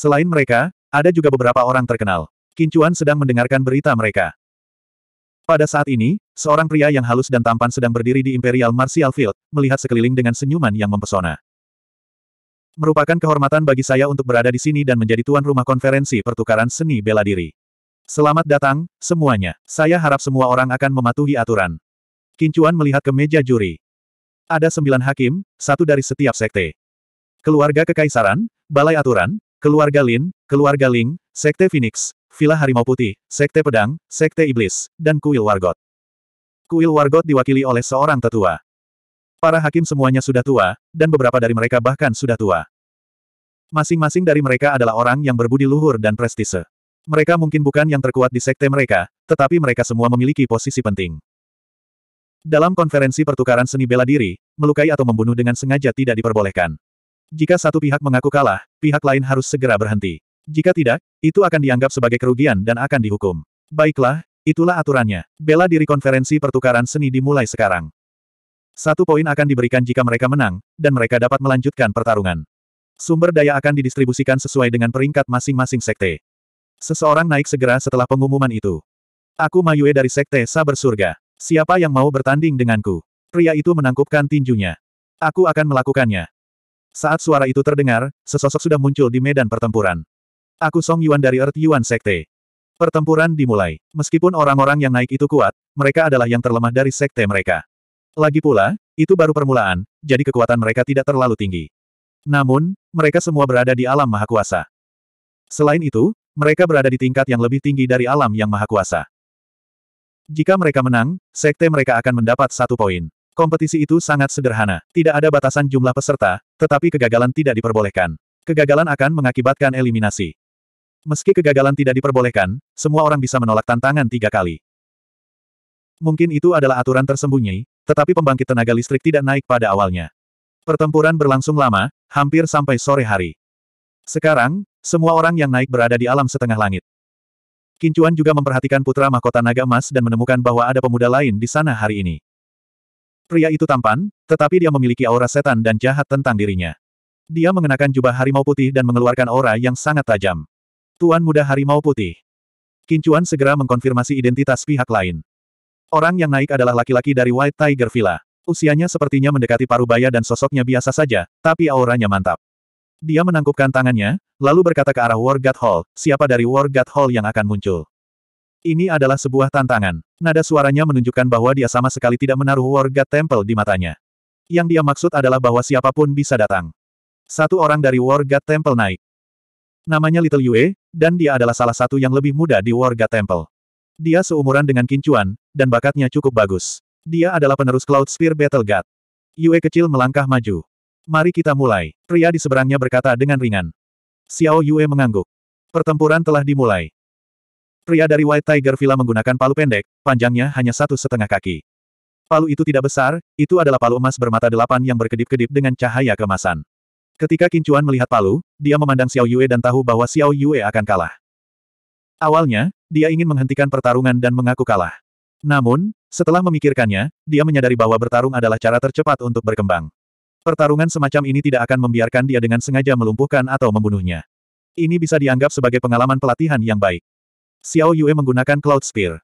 Selain mereka, ada juga beberapa orang terkenal. Kincuan sedang mendengarkan berita mereka. Pada saat ini, seorang pria yang halus dan tampan sedang berdiri di Imperial Martial Field, melihat sekeliling dengan senyuman yang mempesona. Merupakan kehormatan bagi saya untuk berada di sini dan menjadi tuan rumah konferensi pertukaran seni bela diri. Selamat datang, semuanya. Saya harap semua orang akan mematuhi aturan. Kincuan melihat ke meja juri. Ada sembilan hakim, satu dari setiap sekte. Keluarga kekaisaran, balai aturan, Keluarga Lin, Keluarga Ling, Sekte Phoenix, Villa Harimau Putih, Sekte Pedang, Sekte Iblis, dan Kuil Wargot. Kuil Wargot diwakili oleh seorang tetua. Para hakim semuanya sudah tua, dan beberapa dari mereka bahkan sudah tua. Masing-masing dari mereka adalah orang yang berbudi luhur dan prestise. Mereka mungkin bukan yang terkuat di sekte mereka, tetapi mereka semua memiliki posisi penting. Dalam konferensi pertukaran seni bela diri, melukai atau membunuh dengan sengaja tidak diperbolehkan. Jika satu pihak mengaku kalah, pihak lain harus segera berhenti. Jika tidak, itu akan dianggap sebagai kerugian dan akan dihukum. Baiklah, itulah aturannya. Bela diri konferensi pertukaran seni dimulai sekarang. Satu poin akan diberikan jika mereka menang, dan mereka dapat melanjutkan pertarungan. Sumber daya akan didistribusikan sesuai dengan peringkat masing-masing sekte. Seseorang naik segera setelah pengumuman itu. Aku Mayue dari Sekte Saber Surga. Siapa yang mau bertanding denganku? Pria itu menangkupkan tinjunya. Aku akan melakukannya. Saat suara itu terdengar, sesosok sudah muncul di medan pertempuran. Aku Song Yuan dari Earth Yuan Sekte. Pertempuran dimulai. Meskipun orang-orang yang naik itu kuat, mereka adalah yang terlemah dari sekte mereka. Lagi pula, itu baru permulaan, jadi kekuatan mereka tidak terlalu tinggi. Namun, mereka semua berada di alam maha kuasa. Selain itu, mereka berada di tingkat yang lebih tinggi dari alam yang maha kuasa. Jika mereka menang, sekte mereka akan mendapat satu poin. Kompetisi itu sangat sederhana, tidak ada batasan jumlah peserta, tetapi kegagalan tidak diperbolehkan. Kegagalan akan mengakibatkan eliminasi. Meski kegagalan tidak diperbolehkan, semua orang bisa menolak tantangan tiga kali. Mungkin itu adalah aturan tersembunyi, tetapi pembangkit tenaga listrik tidak naik pada awalnya. Pertempuran berlangsung lama, hampir sampai sore hari. Sekarang, semua orang yang naik berada di alam setengah langit. Kincuan juga memperhatikan putra mahkota naga emas dan menemukan bahwa ada pemuda lain di sana hari ini. Pria itu tampan, tetapi dia memiliki aura setan dan jahat tentang dirinya. Dia mengenakan jubah harimau putih dan mengeluarkan aura yang sangat tajam. Tuan muda harimau putih. Kincuan segera mengkonfirmasi identitas pihak lain. Orang yang naik adalah laki-laki dari White Tiger Villa. Usianya sepertinya mendekati parubaya dan sosoknya biasa saja, tapi auranya mantap. Dia menangkupkan tangannya, lalu berkata ke arah War God Hall, siapa dari War God Hall yang akan muncul. Ini adalah sebuah tantangan. Nada suaranya menunjukkan bahwa dia sama sekali tidak menaruh warga Temple di matanya. Yang dia maksud adalah bahwa siapapun bisa datang. Satu orang dari warga Temple naik. Namanya Little Yue, dan dia adalah salah satu yang lebih muda di warga Temple. Dia seumuran dengan Kincuan, dan bakatnya cukup bagus. Dia adalah penerus Cloud Spear Battle God. Yue kecil melangkah maju. Mari kita mulai, pria di seberangnya berkata dengan ringan. Xiao Yue mengangguk. Pertempuran telah dimulai. Pria dari White Tiger Villa menggunakan palu pendek, panjangnya hanya satu setengah kaki. Palu itu tidak besar, itu adalah palu emas bermata delapan yang berkedip-kedip dengan cahaya kemasan. Ketika Kincuan melihat palu, dia memandang Xiao Yue dan tahu bahwa Xiao Yue akan kalah. Awalnya, dia ingin menghentikan pertarungan dan mengaku kalah. Namun, setelah memikirkannya, dia menyadari bahwa bertarung adalah cara tercepat untuk berkembang. Pertarungan semacam ini tidak akan membiarkan dia dengan sengaja melumpuhkan atau membunuhnya. Ini bisa dianggap sebagai pengalaman pelatihan yang baik. Xiao Yue menggunakan Cloud Spear.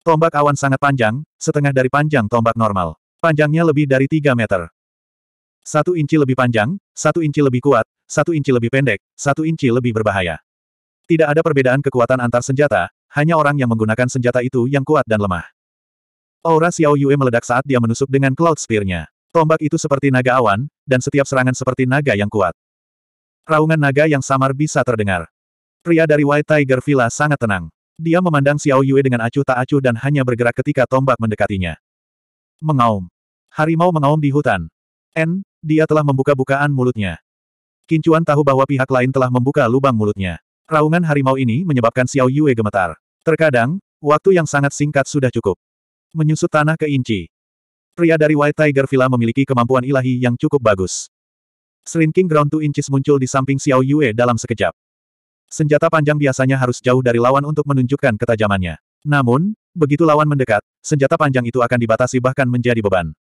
Tombak awan sangat panjang, setengah dari panjang tombak normal. Panjangnya lebih dari 3 meter. Satu inci lebih panjang, satu inci lebih kuat, satu inci lebih pendek, satu inci lebih berbahaya. Tidak ada perbedaan kekuatan antar senjata, hanya orang yang menggunakan senjata itu yang kuat dan lemah. Aura Xiao Yue meledak saat dia menusuk dengan Cloud Spear-nya. Tombak itu seperti naga awan, dan setiap serangan seperti naga yang kuat. Raungan naga yang samar bisa terdengar. Pria dari White Tiger Villa sangat tenang. Dia memandang Xiao Yue dengan acuh tak acuh dan hanya bergerak ketika tombak mendekatinya. Mengaum. Harimau mengaum di hutan. N, dia telah membuka-bukaan mulutnya. Kincuan tahu bahwa pihak lain telah membuka lubang mulutnya. Raungan harimau ini menyebabkan Xiao Yue gemetar. Terkadang, waktu yang sangat singkat sudah cukup. Menyusut tanah ke inci. Pria dari White Tiger Villa memiliki kemampuan ilahi yang cukup bagus. Shrinking Ground to Inches muncul di samping Xiao Yue dalam sekejap. Senjata panjang biasanya harus jauh dari lawan untuk menunjukkan ketajamannya. Namun, begitu lawan mendekat, senjata panjang itu akan dibatasi bahkan menjadi beban.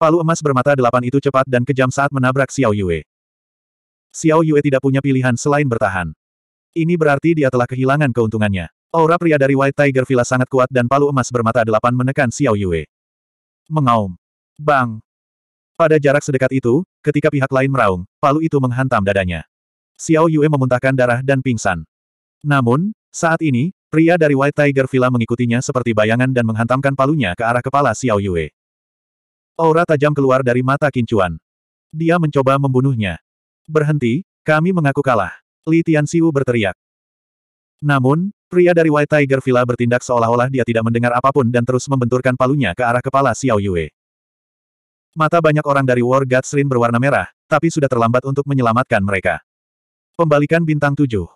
Palu emas bermata delapan itu cepat dan kejam saat menabrak Xiao Yue. Xiao Yue tidak punya pilihan selain bertahan. Ini berarti dia telah kehilangan keuntungannya. Aura pria dari White Tiger Villa sangat kuat dan palu emas bermata delapan menekan Xiao Yue. Mengaum. Bang. Pada jarak sedekat itu, ketika pihak lain meraung, palu itu menghantam dadanya. Xiao Yue memuntahkan darah dan pingsan. Namun, saat ini, pria dari White Tiger Villa mengikutinya seperti bayangan dan menghantamkan palunya ke arah kepala Xiao Yue. Aura tajam keluar dari mata Kincuan. Dia mencoba membunuhnya. Berhenti, kami mengaku kalah. Li Tianxiu berteriak. Namun, pria dari White Tiger Villa bertindak seolah-olah dia tidak mendengar apapun dan terus membenturkan palunya ke arah kepala Xiao Yue. Mata banyak orang dari War Gods Rin berwarna merah, tapi sudah terlambat untuk menyelamatkan mereka. Pembalikan bintang tujuh.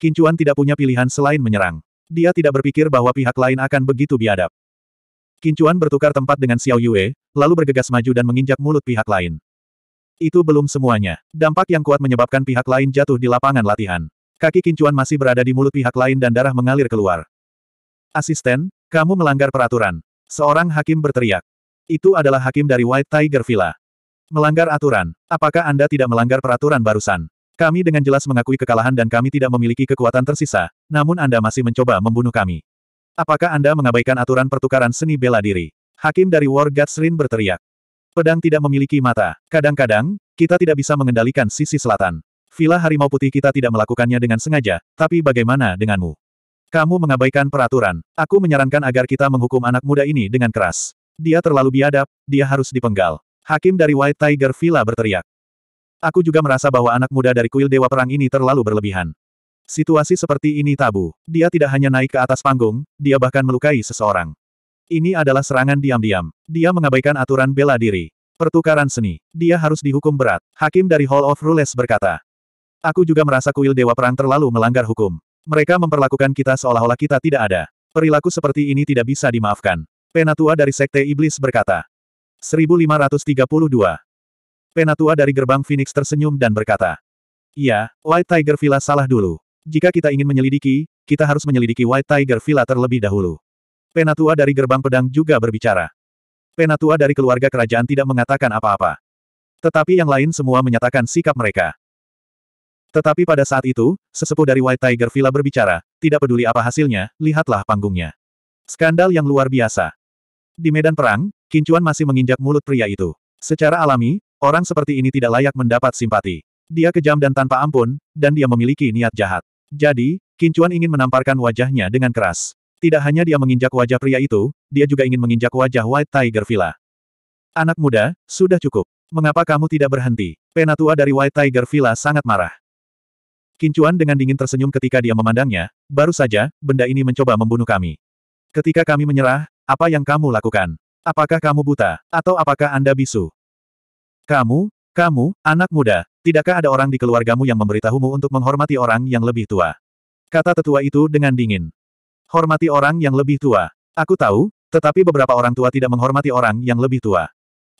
Kincuan tidak punya pilihan selain menyerang. Dia tidak berpikir bahwa pihak lain akan begitu biadab. Kincuan bertukar tempat dengan Xiao Yue, lalu bergegas maju dan menginjak mulut pihak lain. Itu belum semuanya. Dampak yang kuat menyebabkan pihak lain jatuh di lapangan latihan. Kaki Kincuan masih berada di mulut pihak lain dan darah mengalir keluar. Asisten, kamu melanggar peraturan. Seorang hakim berteriak. Itu adalah hakim dari White Tiger Villa. Melanggar aturan. Apakah Anda tidak melanggar peraturan barusan? Kami dengan jelas mengakui kekalahan dan kami tidak memiliki kekuatan tersisa, namun Anda masih mencoba membunuh kami. Apakah Anda mengabaikan aturan pertukaran seni bela diri? Hakim dari War Gods Rin berteriak. Pedang tidak memiliki mata. Kadang-kadang, kita tidak bisa mengendalikan sisi selatan. Villa Harimau Putih kita tidak melakukannya dengan sengaja, tapi bagaimana denganmu? Kamu mengabaikan peraturan. Aku menyarankan agar kita menghukum anak muda ini dengan keras. Dia terlalu biadab, dia harus dipenggal. Hakim dari White Tiger Villa berteriak. Aku juga merasa bahwa anak muda dari kuil Dewa Perang ini terlalu berlebihan. Situasi seperti ini tabu. Dia tidak hanya naik ke atas panggung, dia bahkan melukai seseorang. Ini adalah serangan diam-diam. Dia mengabaikan aturan bela diri. Pertukaran seni. Dia harus dihukum berat. Hakim dari Hall of Rules berkata. Aku juga merasa kuil Dewa Perang terlalu melanggar hukum. Mereka memperlakukan kita seolah-olah kita tidak ada. Perilaku seperti ini tidak bisa dimaafkan. Penatua dari Sekte Iblis berkata. 1532. Penatua dari gerbang Phoenix tersenyum dan berkata. Iya, White Tiger Villa salah dulu. Jika kita ingin menyelidiki, kita harus menyelidiki White Tiger Villa terlebih dahulu. Penatua dari gerbang pedang juga berbicara. Penatua dari keluarga kerajaan tidak mengatakan apa-apa. Tetapi yang lain semua menyatakan sikap mereka. Tetapi pada saat itu, sesepuh dari White Tiger Villa berbicara, tidak peduli apa hasilnya, lihatlah panggungnya. Skandal yang luar biasa. Di medan perang, Kincuan masih menginjak mulut pria itu. Secara alami, Orang seperti ini tidak layak mendapat simpati. Dia kejam dan tanpa ampun, dan dia memiliki niat jahat. Jadi, Kincuan ingin menamparkan wajahnya dengan keras. Tidak hanya dia menginjak wajah pria itu, dia juga ingin menginjak wajah White Tiger Villa. Anak muda, sudah cukup. Mengapa kamu tidak berhenti? Penatua dari White Tiger Villa sangat marah. Kincuan dengan dingin tersenyum ketika dia memandangnya, baru saja, benda ini mencoba membunuh kami. Ketika kami menyerah, apa yang kamu lakukan? Apakah kamu buta, atau apakah Anda bisu? Kamu, kamu, anak muda, tidakkah ada orang di keluargamu yang memberitahumu untuk menghormati orang yang lebih tua? Kata tetua itu dengan dingin. Hormati orang yang lebih tua. Aku tahu, tetapi beberapa orang tua tidak menghormati orang yang lebih tua.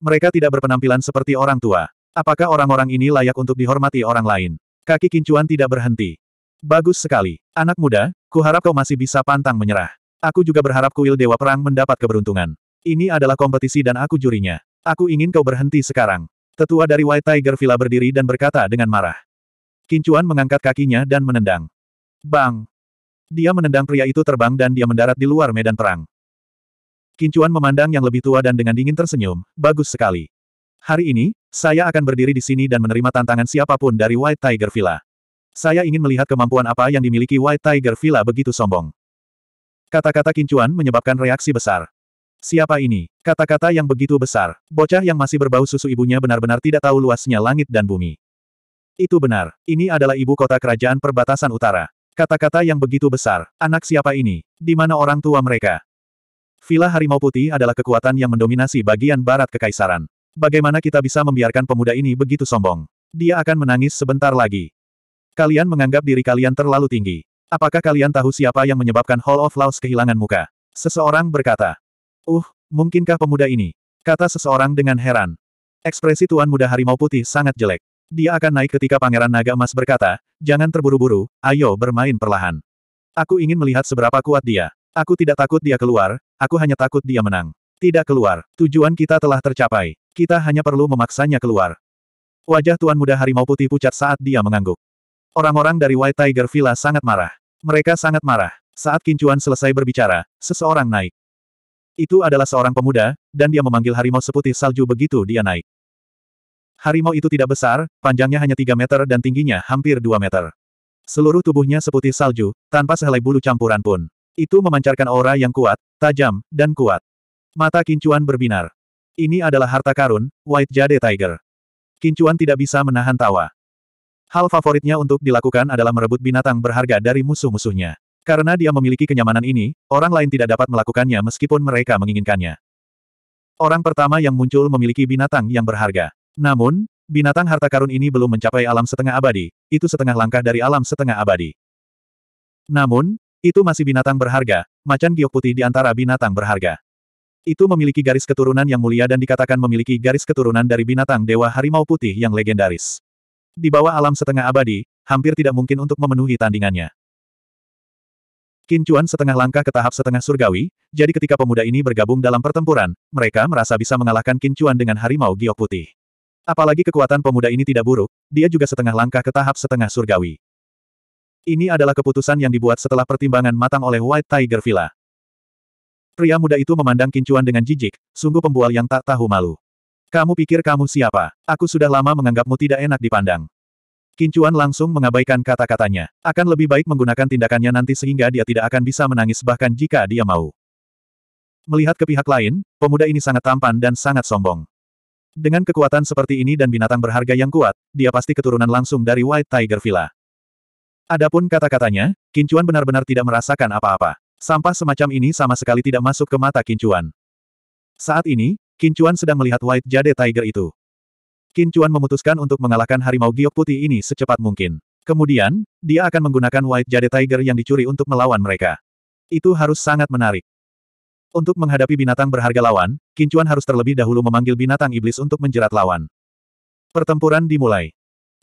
Mereka tidak berpenampilan seperti orang tua. Apakah orang-orang ini layak untuk dihormati orang lain? Kaki kincuan tidak berhenti. Bagus sekali. Anak muda, kuharap kau masih bisa pantang menyerah. Aku juga berharap kuil Dewa Perang mendapat keberuntungan. Ini adalah kompetisi dan aku jurinya. Aku ingin kau berhenti sekarang. Tetua dari White Tiger Villa berdiri dan berkata dengan marah. Kincuan mengangkat kakinya dan menendang. Bang! Dia menendang pria itu terbang dan dia mendarat di luar medan perang. Kincuan memandang yang lebih tua dan dengan dingin tersenyum, bagus sekali. Hari ini, saya akan berdiri di sini dan menerima tantangan siapapun dari White Tiger Villa. Saya ingin melihat kemampuan apa yang dimiliki White Tiger Villa begitu sombong. Kata-kata Kincuan menyebabkan reaksi besar. Siapa ini? Kata-kata yang begitu besar. Bocah yang masih berbau susu ibunya benar-benar tidak tahu luasnya langit dan bumi. Itu benar. Ini adalah ibu kota kerajaan perbatasan utara. Kata-kata yang begitu besar. Anak siapa ini? Di mana orang tua mereka? Villa Harimau Putih adalah kekuatan yang mendominasi bagian barat kekaisaran. Bagaimana kita bisa membiarkan pemuda ini begitu sombong? Dia akan menangis sebentar lagi. Kalian menganggap diri kalian terlalu tinggi. Apakah kalian tahu siapa yang menyebabkan Hall of Laos kehilangan muka? Seseorang berkata, Uh, mungkinkah pemuda ini? Kata seseorang dengan heran. Ekspresi Tuan Muda Harimau Putih sangat jelek. Dia akan naik ketika Pangeran Naga Emas berkata, jangan terburu-buru, ayo bermain perlahan. Aku ingin melihat seberapa kuat dia. Aku tidak takut dia keluar, aku hanya takut dia menang. Tidak keluar, tujuan kita telah tercapai. Kita hanya perlu memaksanya keluar. Wajah Tuan Muda Harimau Putih pucat saat dia mengangguk. Orang-orang dari White Tiger Villa sangat marah. Mereka sangat marah. Saat Kincuan selesai berbicara, seseorang naik. Itu adalah seorang pemuda, dan dia memanggil harimau seputih salju begitu dia naik. Harimau itu tidak besar, panjangnya hanya 3 meter dan tingginya hampir 2 meter. Seluruh tubuhnya seputih salju, tanpa sehelai bulu campuran pun. Itu memancarkan aura yang kuat, tajam, dan kuat. Mata Kincuan berbinar. Ini adalah harta karun, White Jade Tiger. Kincuan tidak bisa menahan tawa. Hal favoritnya untuk dilakukan adalah merebut binatang berharga dari musuh-musuhnya. Karena dia memiliki kenyamanan ini, orang lain tidak dapat melakukannya meskipun mereka menginginkannya. Orang pertama yang muncul memiliki binatang yang berharga. Namun, binatang harta karun ini belum mencapai alam setengah abadi, itu setengah langkah dari alam setengah abadi. Namun, itu masih binatang berharga, macan giok putih di antara binatang berharga. Itu memiliki garis keturunan yang mulia dan dikatakan memiliki garis keturunan dari binatang dewa harimau putih yang legendaris. Di bawah alam setengah abadi, hampir tidak mungkin untuk memenuhi tandingannya. Qin Chuan setengah langkah ke tahap setengah surgawi, jadi ketika pemuda ini bergabung dalam pertempuran, mereka merasa bisa mengalahkan Qin Chuan dengan harimau giok putih. Apalagi kekuatan pemuda ini tidak buruk, dia juga setengah langkah ke tahap setengah surgawi. Ini adalah keputusan yang dibuat setelah pertimbangan matang oleh White Tiger Villa. Pria muda itu memandang Qin Chuan dengan jijik, sungguh pembual yang tak tahu malu. Kamu pikir kamu siapa? Aku sudah lama menganggapmu tidak enak dipandang. Kincuan langsung mengabaikan kata-katanya. Akan lebih baik menggunakan tindakannya nanti sehingga dia tidak akan bisa menangis bahkan jika dia mau. Melihat ke pihak lain, pemuda ini sangat tampan dan sangat sombong. Dengan kekuatan seperti ini dan binatang berharga yang kuat, dia pasti keturunan langsung dari White Tiger Villa. Adapun kata-katanya, Kincuan benar-benar tidak merasakan apa-apa. Sampah semacam ini sama sekali tidak masuk ke mata Kincuan. Saat ini, Kincuan sedang melihat White Jade Tiger itu. Qin Chuan memutuskan untuk mengalahkan harimau giok putih ini secepat mungkin. Kemudian, dia akan menggunakan White Jade Tiger yang dicuri untuk melawan mereka. Itu harus sangat menarik. Untuk menghadapi binatang berharga lawan, Qin Chuan harus terlebih dahulu memanggil binatang iblis untuk menjerat lawan. Pertempuran dimulai.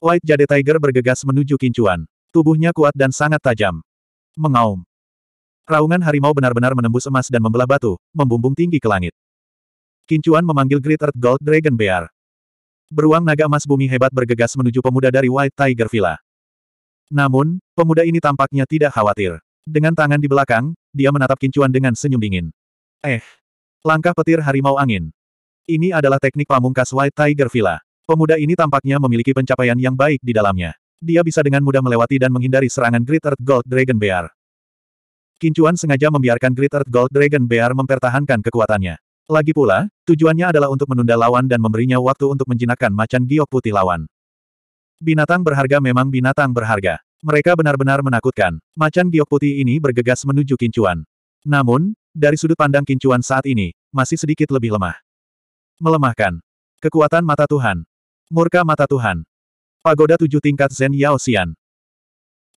White Jade Tiger bergegas menuju Qin Chuan. Tubuhnya kuat dan sangat tajam. Mengaum. Raungan harimau benar-benar menembus emas dan membelah batu, membumbung tinggi ke langit. Kincuan memanggil Great Earth Gold Dragon Bear. Beruang naga emas bumi hebat bergegas menuju pemuda dari White Tiger Villa. Namun, pemuda ini tampaknya tidak khawatir. Dengan tangan di belakang, dia menatap kincuan dengan senyum dingin. Eh, langkah petir harimau angin. Ini adalah teknik pamungkas White Tiger Villa. Pemuda ini tampaknya memiliki pencapaian yang baik di dalamnya. Dia bisa dengan mudah melewati dan menghindari serangan Great Earth Gold Dragon Bear. Kincuan sengaja membiarkan Great Earth Gold Dragon Bear mempertahankan kekuatannya. Lagi pula, tujuannya adalah untuk menunda lawan dan memberinya waktu untuk menjinakkan macan giok putih lawan. Binatang berharga memang binatang berharga. Mereka benar-benar menakutkan. Macan giok putih ini bergegas menuju kincuan. Namun, dari sudut pandang kincuan saat ini, masih sedikit lebih lemah. Melemahkan. Kekuatan mata Tuhan. Murka mata Tuhan. Pagoda tujuh tingkat Zen Yao Xian.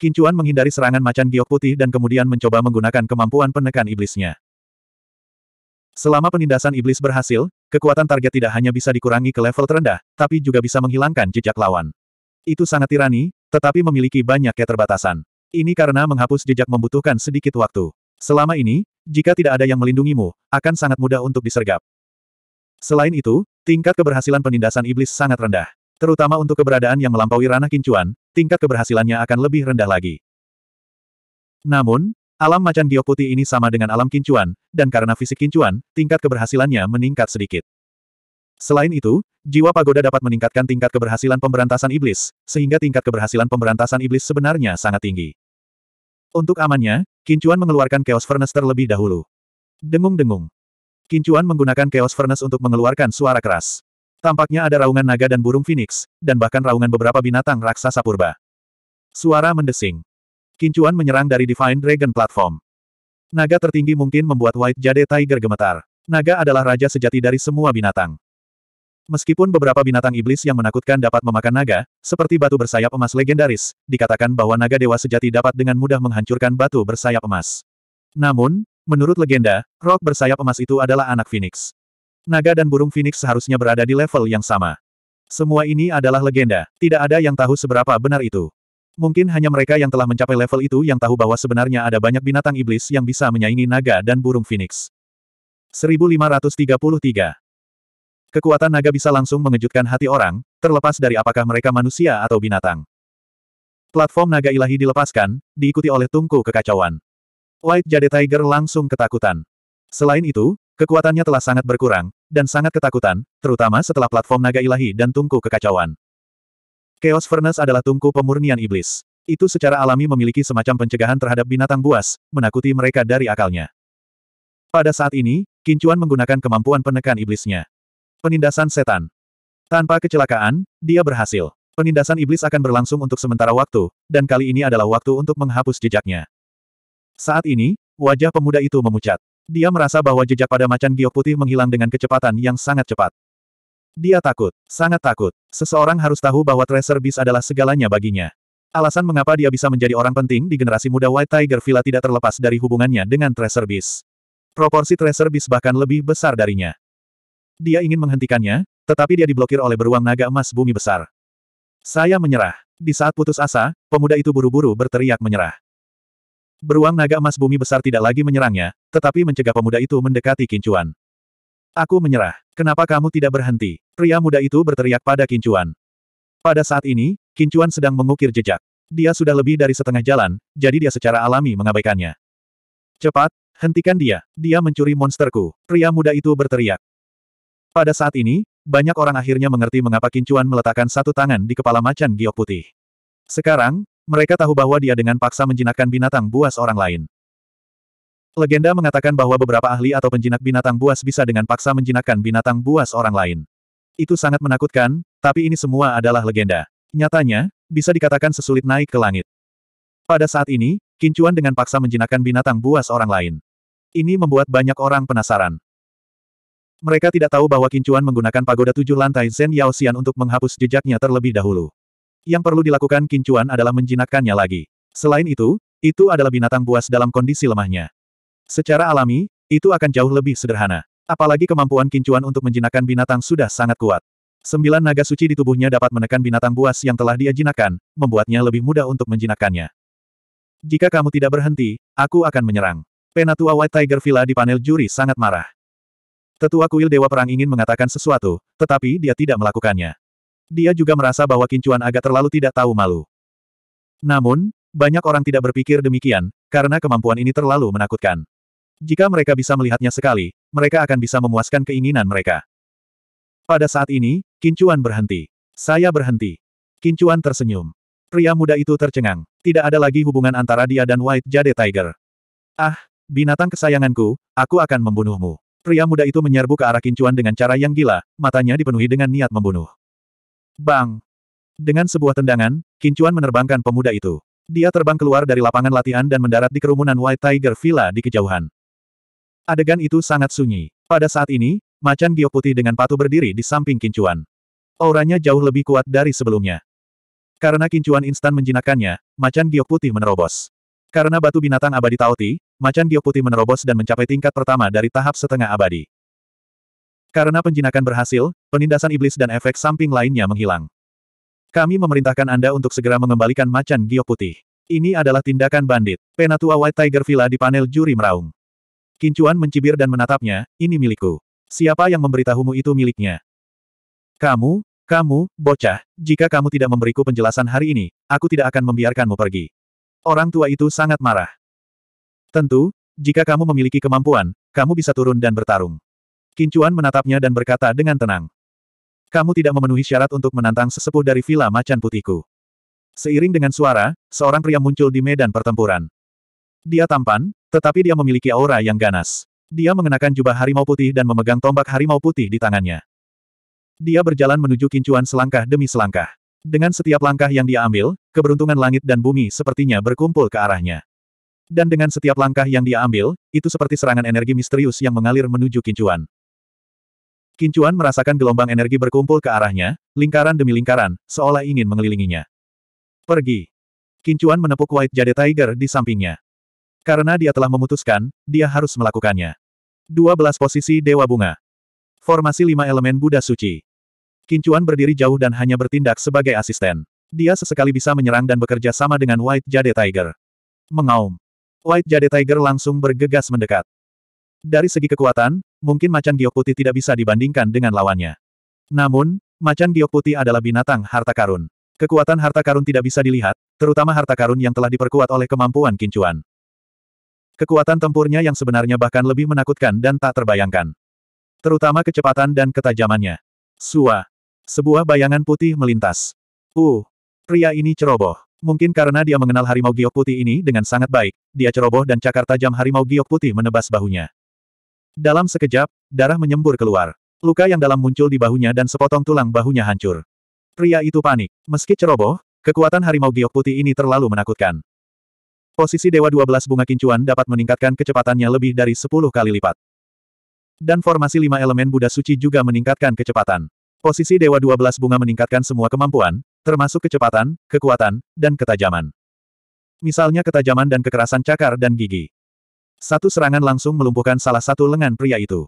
Kincuan menghindari serangan macan giok putih dan kemudian mencoba menggunakan kemampuan penekan iblisnya. Selama penindasan iblis berhasil, kekuatan target tidak hanya bisa dikurangi ke level terendah, tapi juga bisa menghilangkan jejak lawan. Itu sangat tirani, tetapi memiliki banyak keterbatasan. Ini karena menghapus jejak membutuhkan sedikit waktu. Selama ini, jika tidak ada yang melindungimu, akan sangat mudah untuk disergap. Selain itu, tingkat keberhasilan penindasan iblis sangat rendah. Terutama untuk keberadaan yang melampaui ranah kincuan, tingkat keberhasilannya akan lebih rendah lagi. Namun, Alam macan giok ini sama dengan alam kincuan, dan karena fisik kincuan, tingkat keberhasilannya meningkat sedikit. Selain itu, jiwa pagoda dapat meningkatkan tingkat keberhasilan pemberantasan iblis, sehingga tingkat keberhasilan pemberantasan iblis sebenarnya sangat tinggi. Untuk amannya, Kincuan mengeluarkan Chaos Furnace terlebih dahulu. Dengung-dengung. Kincuan menggunakan Chaos Furnace untuk mengeluarkan suara keras. Tampaknya ada raungan naga dan burung phoenix, dan bahkan raungan beberapa binatang raksasa purba. Suara mendesing. Kincuan menyerang dari Divine Dragon Platform. Naga tertinggi mungkin membuat White Jade Tiger gemetar. Naga adalah raja sejati dari semua binatang. Meskipun beberapa binatang iblis yang menakutkan dapat memakan naga, seperti batu bersayap emas legendaris, dikatakan bahwa naga dewa sejati dapat dengan mudah menghancurkan batu bersayap emas. Namun, menurut legenda, rok bersayap emas itu adalah anak Phoenix. Naga dan burung Phoenix seharusnya berada di level yang sama. Semua ini adalah legenda, tidak ada yang tahu seberapa benar itu. Mungkin hanya mereka yang telah mencapai level itu yang tahu bahwa sebenarnya ada banyak binatang iblis yang bisa menyaingi naga dan burung phoenix. 1533 Kekuatan naga bisa langsung mengejutkan hati orang, terlepas dari apakah mereka manusia atau binatang. Platform naga ilahi dilepaskan, diikuti oleh tungku kekacauan. White Jade Tiger langsung ketakutan. Selain itu, kekuatannya telah sangat berkurang, dan sangat ketakutan, terutama setelah platform naga ilahi dan tungku kekacauan. Chaos Furnace adalah tungku pemurnian iblis. Itu secara alami memiliki semacam pencegahan terhadap binatang buas, menakuti mereka dari akalnya. Pada saat ini, Kincuan menggunakan kemampuan penekan iblisnya. Penindasan setan. Tanpa kecelakaan, dia berhasil. Penindasan iblis akan berlangsung untuk sementara waktu, dan kali ini adalah waktu untuk menghapus jejaknya. Saat ini, wajah pemuda itu memucat. Dia merasa bahwa jejak pada macan giok putih menghilang dengan kecepatan yang sangat cepat. Dia takut, sangat takut. Seseorang harus tahu bahwa Tracer Beast adalah segalanya baginya. Alasan mengapa dia bisa menjadi orang penting di generasi muda White Tiger Villa tidak terlepas dari hubungannya dengan Tracer Beast. Proporsi Tracer Beast bahkan lebih besar darinya. Dia ingin menghentikannya, tetapi dia diblokir oleh beruang naga emas bumi besar. Saya menyerah. Di saat putus asa, pemuda itu buru-buru berteriak menyerah. Beruang naga emas bumi besar tidak lagi menyerangnya, tetapi mencegah pemuda itu mendekati kincuan. Aku menyerah. Kenapa kamu tidak berhenti? Pria muda itu berteriak pada Kincuan. Pada saat ini, Kincuan sedang mengukir jejak. Dia sudah lebih dari setengah jalan, jadi dia secara alami mengabaikannya. Cepat, hentikan dia. Dia mencuri monsterku. Pria muda itu berteriak. Pada saat ini, banyak orang akhirnya mengerti mengapa Kincuan meletakkan satu tangan di kepala macan giok putih. Sekarang, mereka tahu bahwa dia dengan paksa menjinakkan binatang buas orang lain. Legenda mengatakan bahwa beberapa ahli atau penjinak binatang buas bisa dengan paksa menjinakkan binatang buas orang lain. Itu sangat menakutkan, tapi ini semua adalah legenda. Nyatanya, bisa dikatakan sesulit naik ke langit. Pada saat ini, Kincuan dengan paksa menjinakkan binatang buas orang lain. Ini membuat banyak orang penasaran. Mereka tidak tahu bahwa Kincuan menggunakan pagoda tujuh lantai Zen Yao Xian untuk menghapus jejaknya terlebih dahulu. Yang perlu dilakukan Kincuan adalah menjinakkannya lagi. Selain itu, itu adalah binatang buas dalam kondisi lemahnya. Secara alami, itu akan jauh lebih sederhana. Apalagi kemampuan kincuan untuk menjinakkan binatang sudah sangat kuat. Sembilan naga suci di tubuhnya dapat menekan binatang buas yang telah dia jinakkan, membuatnya lebih mudah untuk menjinakkannya. Jika kamu tidak berhenti, aku akan menyerang. Penatua White Tiger Villa di panel juri sangat marah. Tetua kuil Dewa Perang ingin mengatakan sesuatu, tetapi dia tidak melakukannya. Dia juga merasa bahwa kincuan agak terlalu tidak tahu malu. Namun, banyak orang tidak berpikir demikian, karena kemampuan ini terlalu menakutkan. Jika mereka bisa melihatnya sekali, mereka akan bisa memuaskan keinginan mereka. Pada saat ini, Kincuan berhenti. Saya berhenti. Kincuan tersenyum. Pria muda itu tercengang. Tidak ada lagi hubungan antara dia dan White Jade Tiger. Ah, binatang kesayanganku, aku akan membunuhmu. Pria muda itu menyerbu ke arah Kincuan dengan cara yang gila, matanya dipenuhi dengan niat membunuh. Bang! Dengan sebuah tendangan, Kincuan menerbangkan pemuda itu. Dia terbang keluar dari lapangan latihan dan mendarat di kerumunan White Tiger Villa di kejauhan. Adegan itu sangat sunyi. Pada saat ini, macan giok putih dengan patuh berdiri di samping kincuan. Auranya jauh lebih kuat dari sebelumnya. Karena kincuan instan menjinakannya, macan giok putih menerobos. Karena batu binatang abadi Taoti, macan giok putih menerobos dan mencapai tingkat pertama dari tahap setengah abadi. Karena penjinakan berhasil, penindasan iblis dan efek samping lainnya menghilang. Kami memerintahkan Anda untuk segera mengembalikan macan giok putih. Ini adalah tindakan bandit. Penatua White Tiger Villa di panel juri meraung. Kincuan mencibir dan menatapnya, ini milikku. Siapa yang memberitahumu itu miliknya? Kamu, kamu, bocah, jika kamu tidak memberiku penjelasan hari ini, aku tidak akan membiarkanmu pergi. Orang tua itu sangat marah. Tentu, jika kamu memiliki kemampuan, kamu bisa turun dan bertarung. Kincuan menatapnya dan berkata dengan tenang. Kamu tidak memenuhi syarat untuk menantang sesepuh dari Villa Macan Putihku. Seiring dengan suara, seorang pria muncul di medan pertempuran. Dia tampan, tetapi dia memiliki aura yang ganas. Dia mengenakan jubah harimau putih dan memegang tombak harimau putih di tangannya. Dia berjalan menuju kincuan selangkah demi selangkah. Dengan setiap langkah yang dia ambil, keberuntungan langit dan bumi sepertinya berkumpul ke arahnya. Dan dengan setiap langkah yang dia ambil, itu seperti serangan energi misterius yang mengalir menuju kincuan. Kincuan merasakan gelombang energi berkumpul ke arahnya, lingkaran demi lingkaran, seolah ingin mengelilinginya. Pergi. Kincuan menepuk White Jade Tiger di sampingnya. Karena dia telah memutuskan, dia harus melakukannya. 12 posisi Dewa Bunga. Formasi lima elemen Buddha Suci. Kincuan berdiri jauh dan hanya bertindak sebagai asisten. Dia sesekali bisa menyerang dan bekerja sama dengan White Jade Tiger. Mengaum. White Jade Tiger langsung bergegas mendekat. Dari segi kekuatan, mungkin macan giok putih tidak bisa dibandingkan dengan lawannya. Namun, macan giok putih adalah binatang harta karun. Kekuatan harta karun tidak bisa dilihat, terutama harta karun yang telah diperkuat oleh kemampuan kincuan. Kekuatan tempurnya yang sebenarnya bahkan lebih menakutkan dan tak terbayangkan. Terutama kecepatan dan ketajamannya. Sua. Sebuah bayangan putih melintas. Uh. Pria ini ceroboh. Mungkin karena dia mengenal harimau giok putih ini dengan sangat baik, dia ceroboh dan cakar tajam harimau giok putih menebas bahunya. Dalam sekejap, darah menyembur keluar. Luka yang dalam muncul di bahunya dan sepotong tulang bahunya hancur. Pria itu panik. Meski ceroboh, kekuatan harimau giok putih ini terlalu menakutkan. Posisi Dewa 12 Bunga Kincuan dapat meningkatkan kecepatannya lebih dari 10 kali lipat. Dan formasi lima elemen Buddha Suci juga meningkatkan kecepatan. Posisi Dewa 12 Bunga meningkatkan semua kemampuan, termasuk kecepatan, kekuatan, dan ketajaman. Misalnya ketajaman dan kekerasan cakar dan gigi. Satu serangan langsung melumpuhkan salah satu lengan pria itu.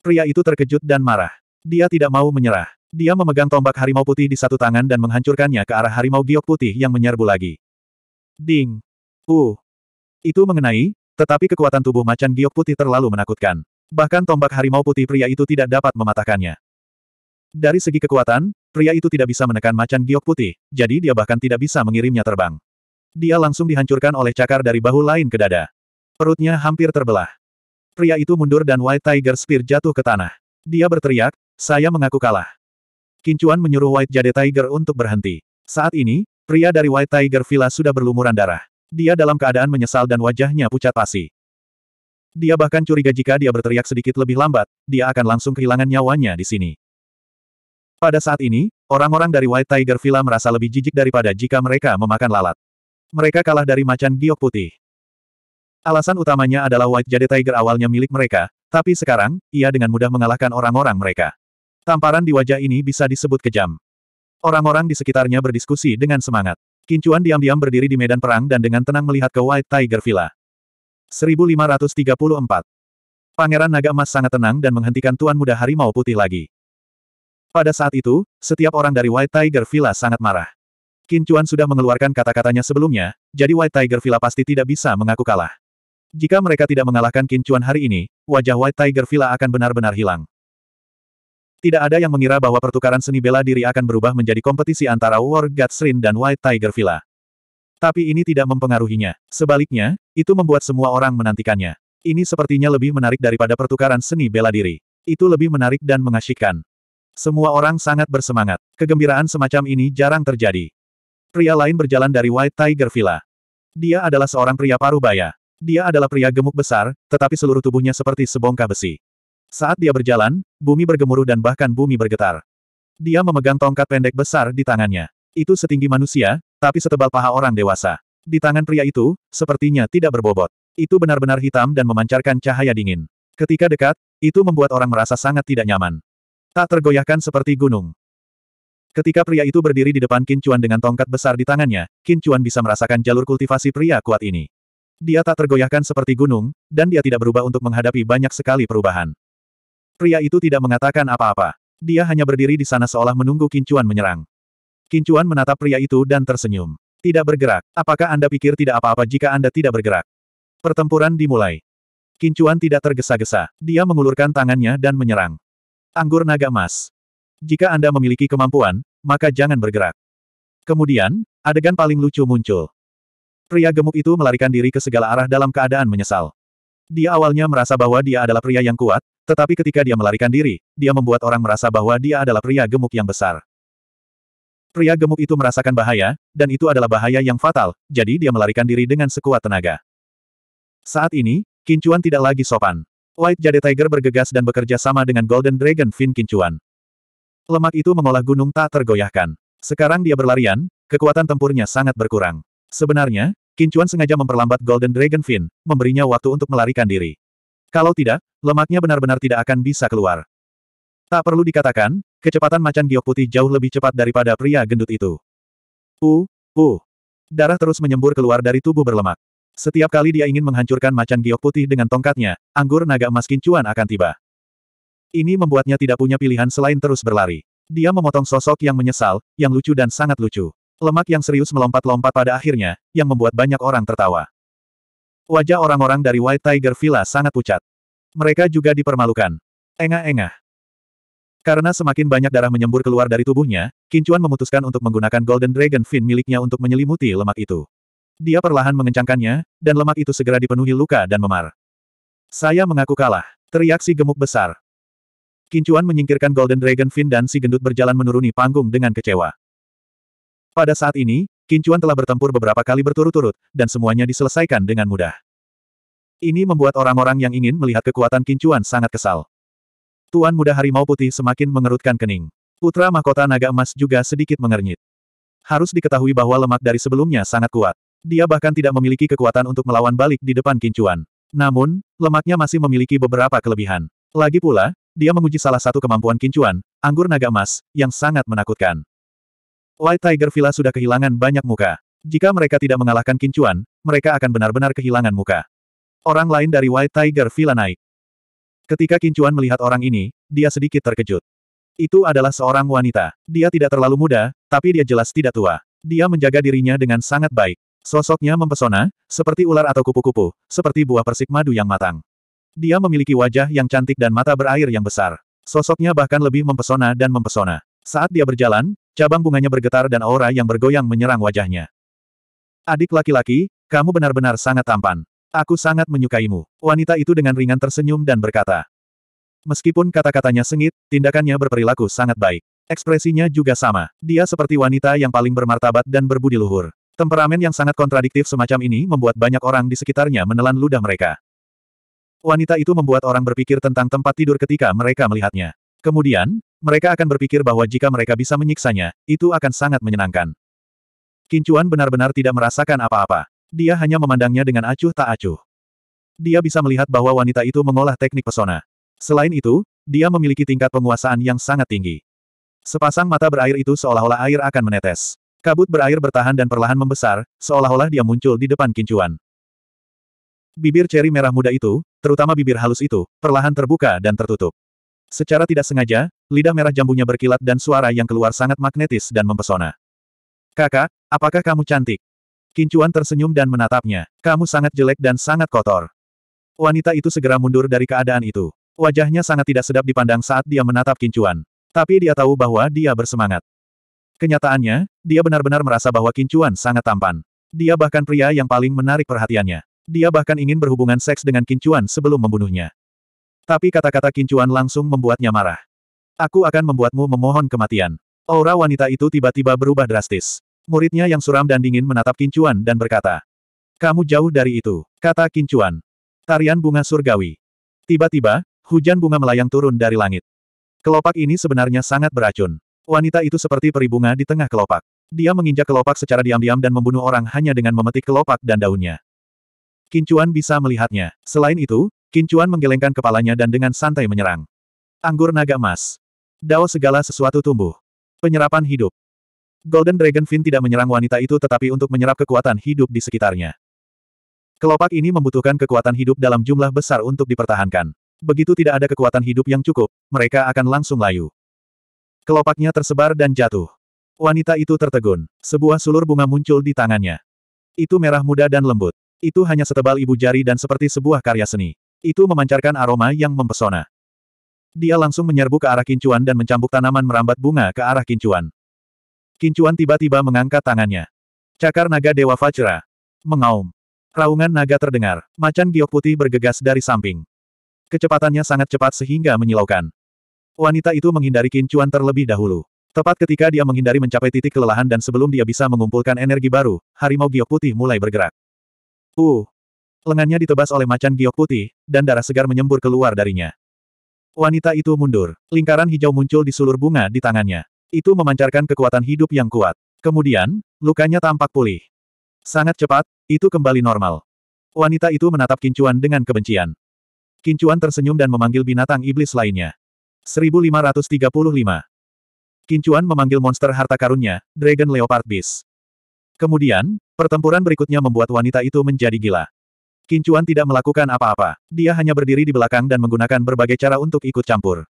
Pria itu terkejut dan marah. Dia tidak mau menyerah. Dia memegang tombak harimau putih di satu tangan dan menghancurkannya ke arah harimau giok putih yang menyerbu lagi. Ding! Uh. Itu mengenai, tetapi kekuatan tubuh macan giok putih terlalu menakutkan. Bahkan tombak harimau putih pria itu tidak dapat mematahkannya. Dari segi kekuatan, pria itu tidak bisa menekan macan giok putih, jadi dia bahkan tidak bisa mengirimnya terbang. Dia langsung dihancurkan oleh cakar dari bahu lain ke dada. Perutnya hampir terbelah. Pria itu mundur dan White Tiger Spear jatuh ke tanah. Dia berteriak, saya mengaku kalah. Kincuan menyuruh White Jade Tiger untuk berhenti. Saat ini, pria dari White Tiger Villa sudah berlumuran darah. Dia dalam keadaan menyesal dan wajahnya pucat pasi. Dia bahkan curiga jika dia berteriak sedikit lebih lambat, dia akan langsung kehilangan nyawanya di sini. Pada saat ini, orang-orang dari White Tiger Villa merasa lebih jijik daripada jika mereka memakan lalat. Mereka kalah dari macan giok putih. Alasan utamanya adalah White Jade Tiger awalnya milik mereka, tapi sekarang, ia dengan mudah mengalahkan orang-orang mereka. Tamparan di wajah ini bisa disebut kejam. Orang-orang di sekitarnya berdiskusi dengan semangat. Kincuan diam-diam berdiri di medan perang dan dengan tenang melihat ke White Tiger Villa. 1534. Pangeran Naga Emas sangat tenang dan menghentikan Tuan Muda Harimau Putih lagi. Pada saat itu, setiap orang dari White Tiger Villa sangat marah. Kincuan sudah mengeluarkan kata-katanya sebelumnya, jadi White Tiger Villa pasti tidak bisa mengaku kalah. Jika mereka tidak mengalahkan Kincuan hari ini, wajah White Tiger Villa akan benar-benar hilang. Tidak ada yang mengira bahwa pertukaran seni bela diri akan berubah menjadi kompetisi antara War Gatsrin dan White Tiger Villa. Tapi ini tidak mempengaruhinya. Sebaliknya, itu membuat semua orang menantikannya. Ini sepertinya lebih menarik daripada pertukaran seni bela diri. Itu lebih menarik dan mengasyikkan. Semua orang sangat bersemangat. Kegembiraan semacam ini jarang terjadi. Pria lain berjalan dari White Tiger Villa. Dia adalah seorang pria paruh baya. Dia adalah pria gemuk besar, tetapi seluruh tubuhnya seperti sebongkah besi. Saat dia berjalan, bumi bergemuruh dan bahkan bumi bergetar. Dia memegang tongkat pendek besar di tangannya. Itu setinggi manusia, tapi setebal paha orang dewasa. Di tangan pria itu, sepertinya tidak berbobot. Itu benar-benar hitam dan memancarkan cahaya dingin. Ketika dekat, itu membuat orang merasa sangat tidak nyaman. Tak tergoyahkan seperti gunung. Ketika pria itu berdiri di depan Kincuan dengan tongkat besar di tangannya, Kincuan bisa merasakan jalur kultivasi pria kuat ini. Dia tak tergoyahkan seperti gunung, dan dia tidak berubah untuk menghadapi banyak sekali perubahan. Pria itu tidak mengatakan apa-apa. Dia hanya berdiri di sana seolah menunggu Kincuan menyerang. Kincuan menatap pria itu dan tersenyum. Tidak bergerak. Apakah Anda pikir tidak apa-apa jika Anda tidak bergerak? Pertempuran dimulai. Kincuan tidak tergesa-gesa. Dia mengulurkan tangannya dan menyerang. Anggur naga emas. Jika Anda memiliki kemampuan, maka jangan bergerak. Kemudian, adegan paling lucu muncul. Pria gemuk itu melarikan diri ke segala arah dalam keadaan menyesal. Dia awalnya merasa bahwa dia adalah pria yang kuat, tetapi ketika dia melarikan diri, dia membuat orang merasa bahwa dia adalah pria gemuk yang besar. Pria gemuk itu merasakan bahaya, dan itu adalah bahaya yang fatal, jadi dia melarikan diri dengan sekuat tenaga. Saat ini, Kincuan tidak lagi sopan. White Jade Tiger bergegas dan bekerja sama dengan Golden Dragon Fin Kincuan. Lemak itu mengolah gunung tak tergoyahkan. Sekarang dia berlarian, kekuatan tempurnya sangat berkurang. Sebenarnya, Kincuan sengaja memperlambat Golden Dragon Fin, memberinya waktu untuk melarikan diri. Kalau tidak, lemaknya benar-benar tidak akan bisa keluar. Tak perlu dikatakan, kecepatan macan giok putih jauh lebih cepat daripada pria gendut itu. Uh, uh, Darah terus menyembur keluar dari tubuh berlemak. Setiap kali dia ingin menghancurkan macan giok putih dengan tongkatnya, anggur naga emas kincuan akan tiba. Ini membuatnya tidak punya pilihan selain terus berlari. Dia memotong sosok yang menyesal, yang lucu dan sangat lucu. Lemak yang serius melompat-lompat pada akhirnya, yang membuat banyak orang tertawa. Wajah orang-orang dari White Tiger Villa sangat pucat. Mereka juga dipermalukan. Engah-engah. Karena semakin banyak darah menyembur keluar dari tubuhnya, Kincuan memutuskan untuk menggunakan Golden Dragon Fin miliknya untuk menyelimuti lemak itu. Dia perlahan mengencangkannya, dan lemak itu segera dipenuhi luka dan memar. Saya mengaku kalah, teriak si gemuk besar. Kincuan menyingkirkan Golden Dragon Fin dan si gendut berjalan menuruni panggung dengan kecewa. Pada saat ini, Kincuan telah bertempur beberapa kali berturut-turut, dan semuanya diselesaikan dengan mudah. Ini membuat orang-orang yang ingin melihat kekuatan Kincuan sangat kesal. Tuan Muda Harimau Putih semakin mengerutkan kening. Putra Mahkota Naga Emas juga sedikit mengernyit. Harus diketahui bahwa lemak dari sebelumnya sangat kuat. Dia bahkan tidak memiliki kekuatan untuk melawan balik di depan Kincuan. Namun, lemaknya masih memiliki beberapa kelebihan. Lagi pula, dia menguji salah satu kemampuan Kincuan, anggur naga emas, yang sangat menakutkan. White Tiger Villa sudah kehilangan banyak muka. Jika mereka tidak mengalahkan Kincuan, mereka akan benar-benar kehilangan muka. Orang lain dari White Tiger Villa naik. Ketika Kincuan melihat orang ini, dia sedikit terkejut. Itu adalah seorang wanita. Dia tidak terlalu muda, tapi dia jelas tidak tua. Dia menjaga dirinya dengan sangat baik. Sosoknya mempesona, seperti ular atau kupu-kupu, seperti buah persik madu yang matang. Dia memiliki wajah yang cantik dan mata berair yang besar. Sosoknya bahkan lebih mempesona dan mempesona. Saat dia berjalan, Cabang bunganya bergetar dan aura yang bergoyang menyerang wajahnya. Adik laki-laki, kamu benar-benar sangat tampan. Aku sangat menyukaimu. Wanita itu dengan ringan tersenyum dan berkata. Meskipun kata-katanya sengit, tindakannya berperilaku sangat baik. Ekspresinya juga sama. Dia seperti wanita yang paling bermartabat dan berbudi luhur. Temperamen yang sangat kontradiktif semacam ini membuat banyak orang di sekitarnya menelan ludah mereka. Wanita itu membuat orang berpikir tentang tempat tidur ketika mereka melihatnya. Kemudian, mereka akan berpikir bahwa jika mereka bisa menyiksanya, itu akan sangat menyenangkan. Kincuan benar-benar tidak merasakan apa-apa. Dia hanya memandangnya dengan acuh tak acuh. Dia bisa melihat bahwa wanita itu mengolah teknik pesona. Selain itu, dia memiliki tingkat penguasaan yang sangat tinggi. Sepasang mata berair itu seolah-olah air akan menetes. Kabut berair bertahan dan perlahan membesar, seolah-olah dia muncul di depan kincuan. Bibir ceri merah muda itu, terutama bibir halus itu, perlahan terbuka dan tertutup. Secara tidak sengaja, lidah merah jambunya berkilat dan suara yang keluar sangat magnetis dan mempesona. Kakak, apakah kamu cantik? Kincuan tersenyum dan menatapnya. Kamu sangat jelek dan sangat kotor. Wanita itu segera mundur dari keadaan itu. Wajahnya sangat tidak sedap dipandang saat dia menatap Kincuan. Tapi dia tahu bahwa dia bersemangat. Kenyataannya, dia benar-benar merasa bahwa Kincuan sangat tampan. Dia bahkan pria yang paling menarik perhatiannya. Dia bahkan ingin berhubungan seks dengan Kincuan sebelum membunuhnya. Tapi kata-kata kincuan langsung membuatnya marah. Aku akan membuatmu memohon kematian. Aura wanita itu tiba-tiba berubah drastis. Muridnya yang suram dan dingin menatap kincuan dan berkata. Kamu jauh dari itu, kata kincuan. Tarian bunga surgawi. Tiba-tiba, hujan bunga melayang turun dari langit. Kelopak ini sebenarnya sangat beracun. Wanita itu seperti peri bunga di tengah kelopak. Dia menginjak kelopak secara diam-diam dan membunuh orang hanya dengan memetik kelopak dan daunnya. Kincuan bisa melihatnya. Selain itu, Kincuan menggelengkan kepalanya dan dengan santai menyerang. Anggur naga emas. Dao segala sesuatu tumbuh. Penyerapan hidup. Golden Dragon Fin tidak menyerang wanita itu tetapi untuk menyerap kekuatan hidup di sekitarnya. Kelopak ini membutuhkan kekuatan hidup dalam jumlah besar untuk dipertahankan. Begitu tidak ada kekuatan hidup yang cukup, mereka akan langsung layu. Kelopaknya tersebar dan jatuh. Wanita itu tertegun. Sebuah sulur bunga muncul di tangannya. Itu merah muda dan lembut. Itu hanya setebal ibu jari dan seperti sebuah karya seni. Itu memancarkan aroma yang mempesona. Dia langsung menyerbu ke arah kincuan dan mencambuk tanaman merambat bunga ke arah kincuan. Kincuan tiba-tiba mengangkat tangannya. Cakar naga Dewa Fajra. Mengaum. Raungan naga terdengar. Macan giok putih bergegas dari samping. Kecepatannya sangat cepat sehingga menyilaukan. Wanita itu menghindari kincuan terlebih dahulu. Tepat ketika dia menghindari mencapai titik kelelahan dan sebelum dia bisa mengumpulkan energi baru, harimau giok putih mulai bergerak. Uh, Lengannya ditebas oleh macan giok putih, dan darah segar menyembur keluar darinya. Wanita itu mundur. Lingkaran hijau muncul di sulur bunga di tangannya. Itu memancarkan kekuatan hidup yang kuat. Kemudian, lukanya tampak pulih. Sangat cepat, itu kembali normal. Wanita itu menatap kincuan dengan kebencian. Kincuan tersenyum dan memanggil binatang iblis lainnya. 1535 Kincuan memanggil monster harta karunnya, Dragon Leopard Beast. Kemudian, pertempuran berikutnya membuat wanita itu menjadi gila. Kincuan tidak melakukan apa-apa. Dia hanya berdiri di belakang dan menggunakan berbagai cara untuk ikut campur.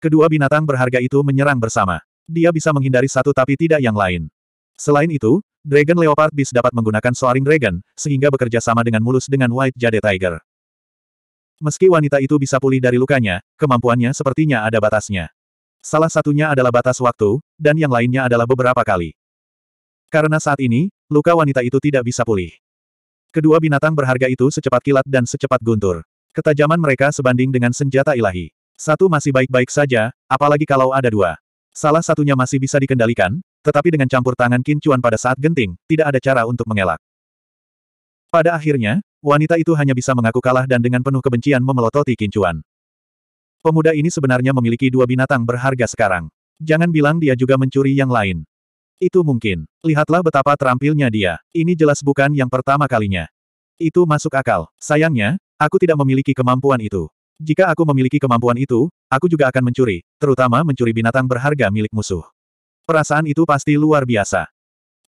Kedua binatang berharga itu menyerang bersama. Dia bisa menghindari satu tapi tidak yang lain. Selain itu, Dragon Leopard Beast dapat menggunakan Soaring Dragon, sehingga bekerja sama dengan mulus dengan White Jade Tiger. Meski wanita itu bisa pulih dari lukanya, kemampuannya sepertinya ada batasnya. Salah satunya adalah batas waktu, dan yang lainnya adalah beberapa kali. Karena saat ini, luka wanita itu tidak bisa pulih. Kedua binatang berharga itu secepat kilat dan secepat guntur. Ketajaman mereka sebanding dengan senjata ilahi. Satu masih baik-baik saja, apalagi kalau ada dua. Salah satunya masih bisa dikendalikan, tetapi dengan campur tangan kincuan pada saat genting, tidak ada cara untuk mengelak. Pada akhirnya, wanita itu hanya bisa mengaku kalah dan dengan penuh kebencian memelototi kincuan. Pemuda ini sebenarnya memiliki dua binatang berharga sekarang. Jangan bilang dia juga mencuri yang lain. Itu mungkin. Lihatlah betapa terampilnya dia. Ini jelas bukan yang pertama kalinya. Itu masuk akal. Sayangnya, aku tidak memiliki kemampuan itu. Jika aku memiliki kemampuan itu, aku juga akan mencuri, terutama mencuri binatang berharga milik musuh. Perasaan itu pasti luar biasa.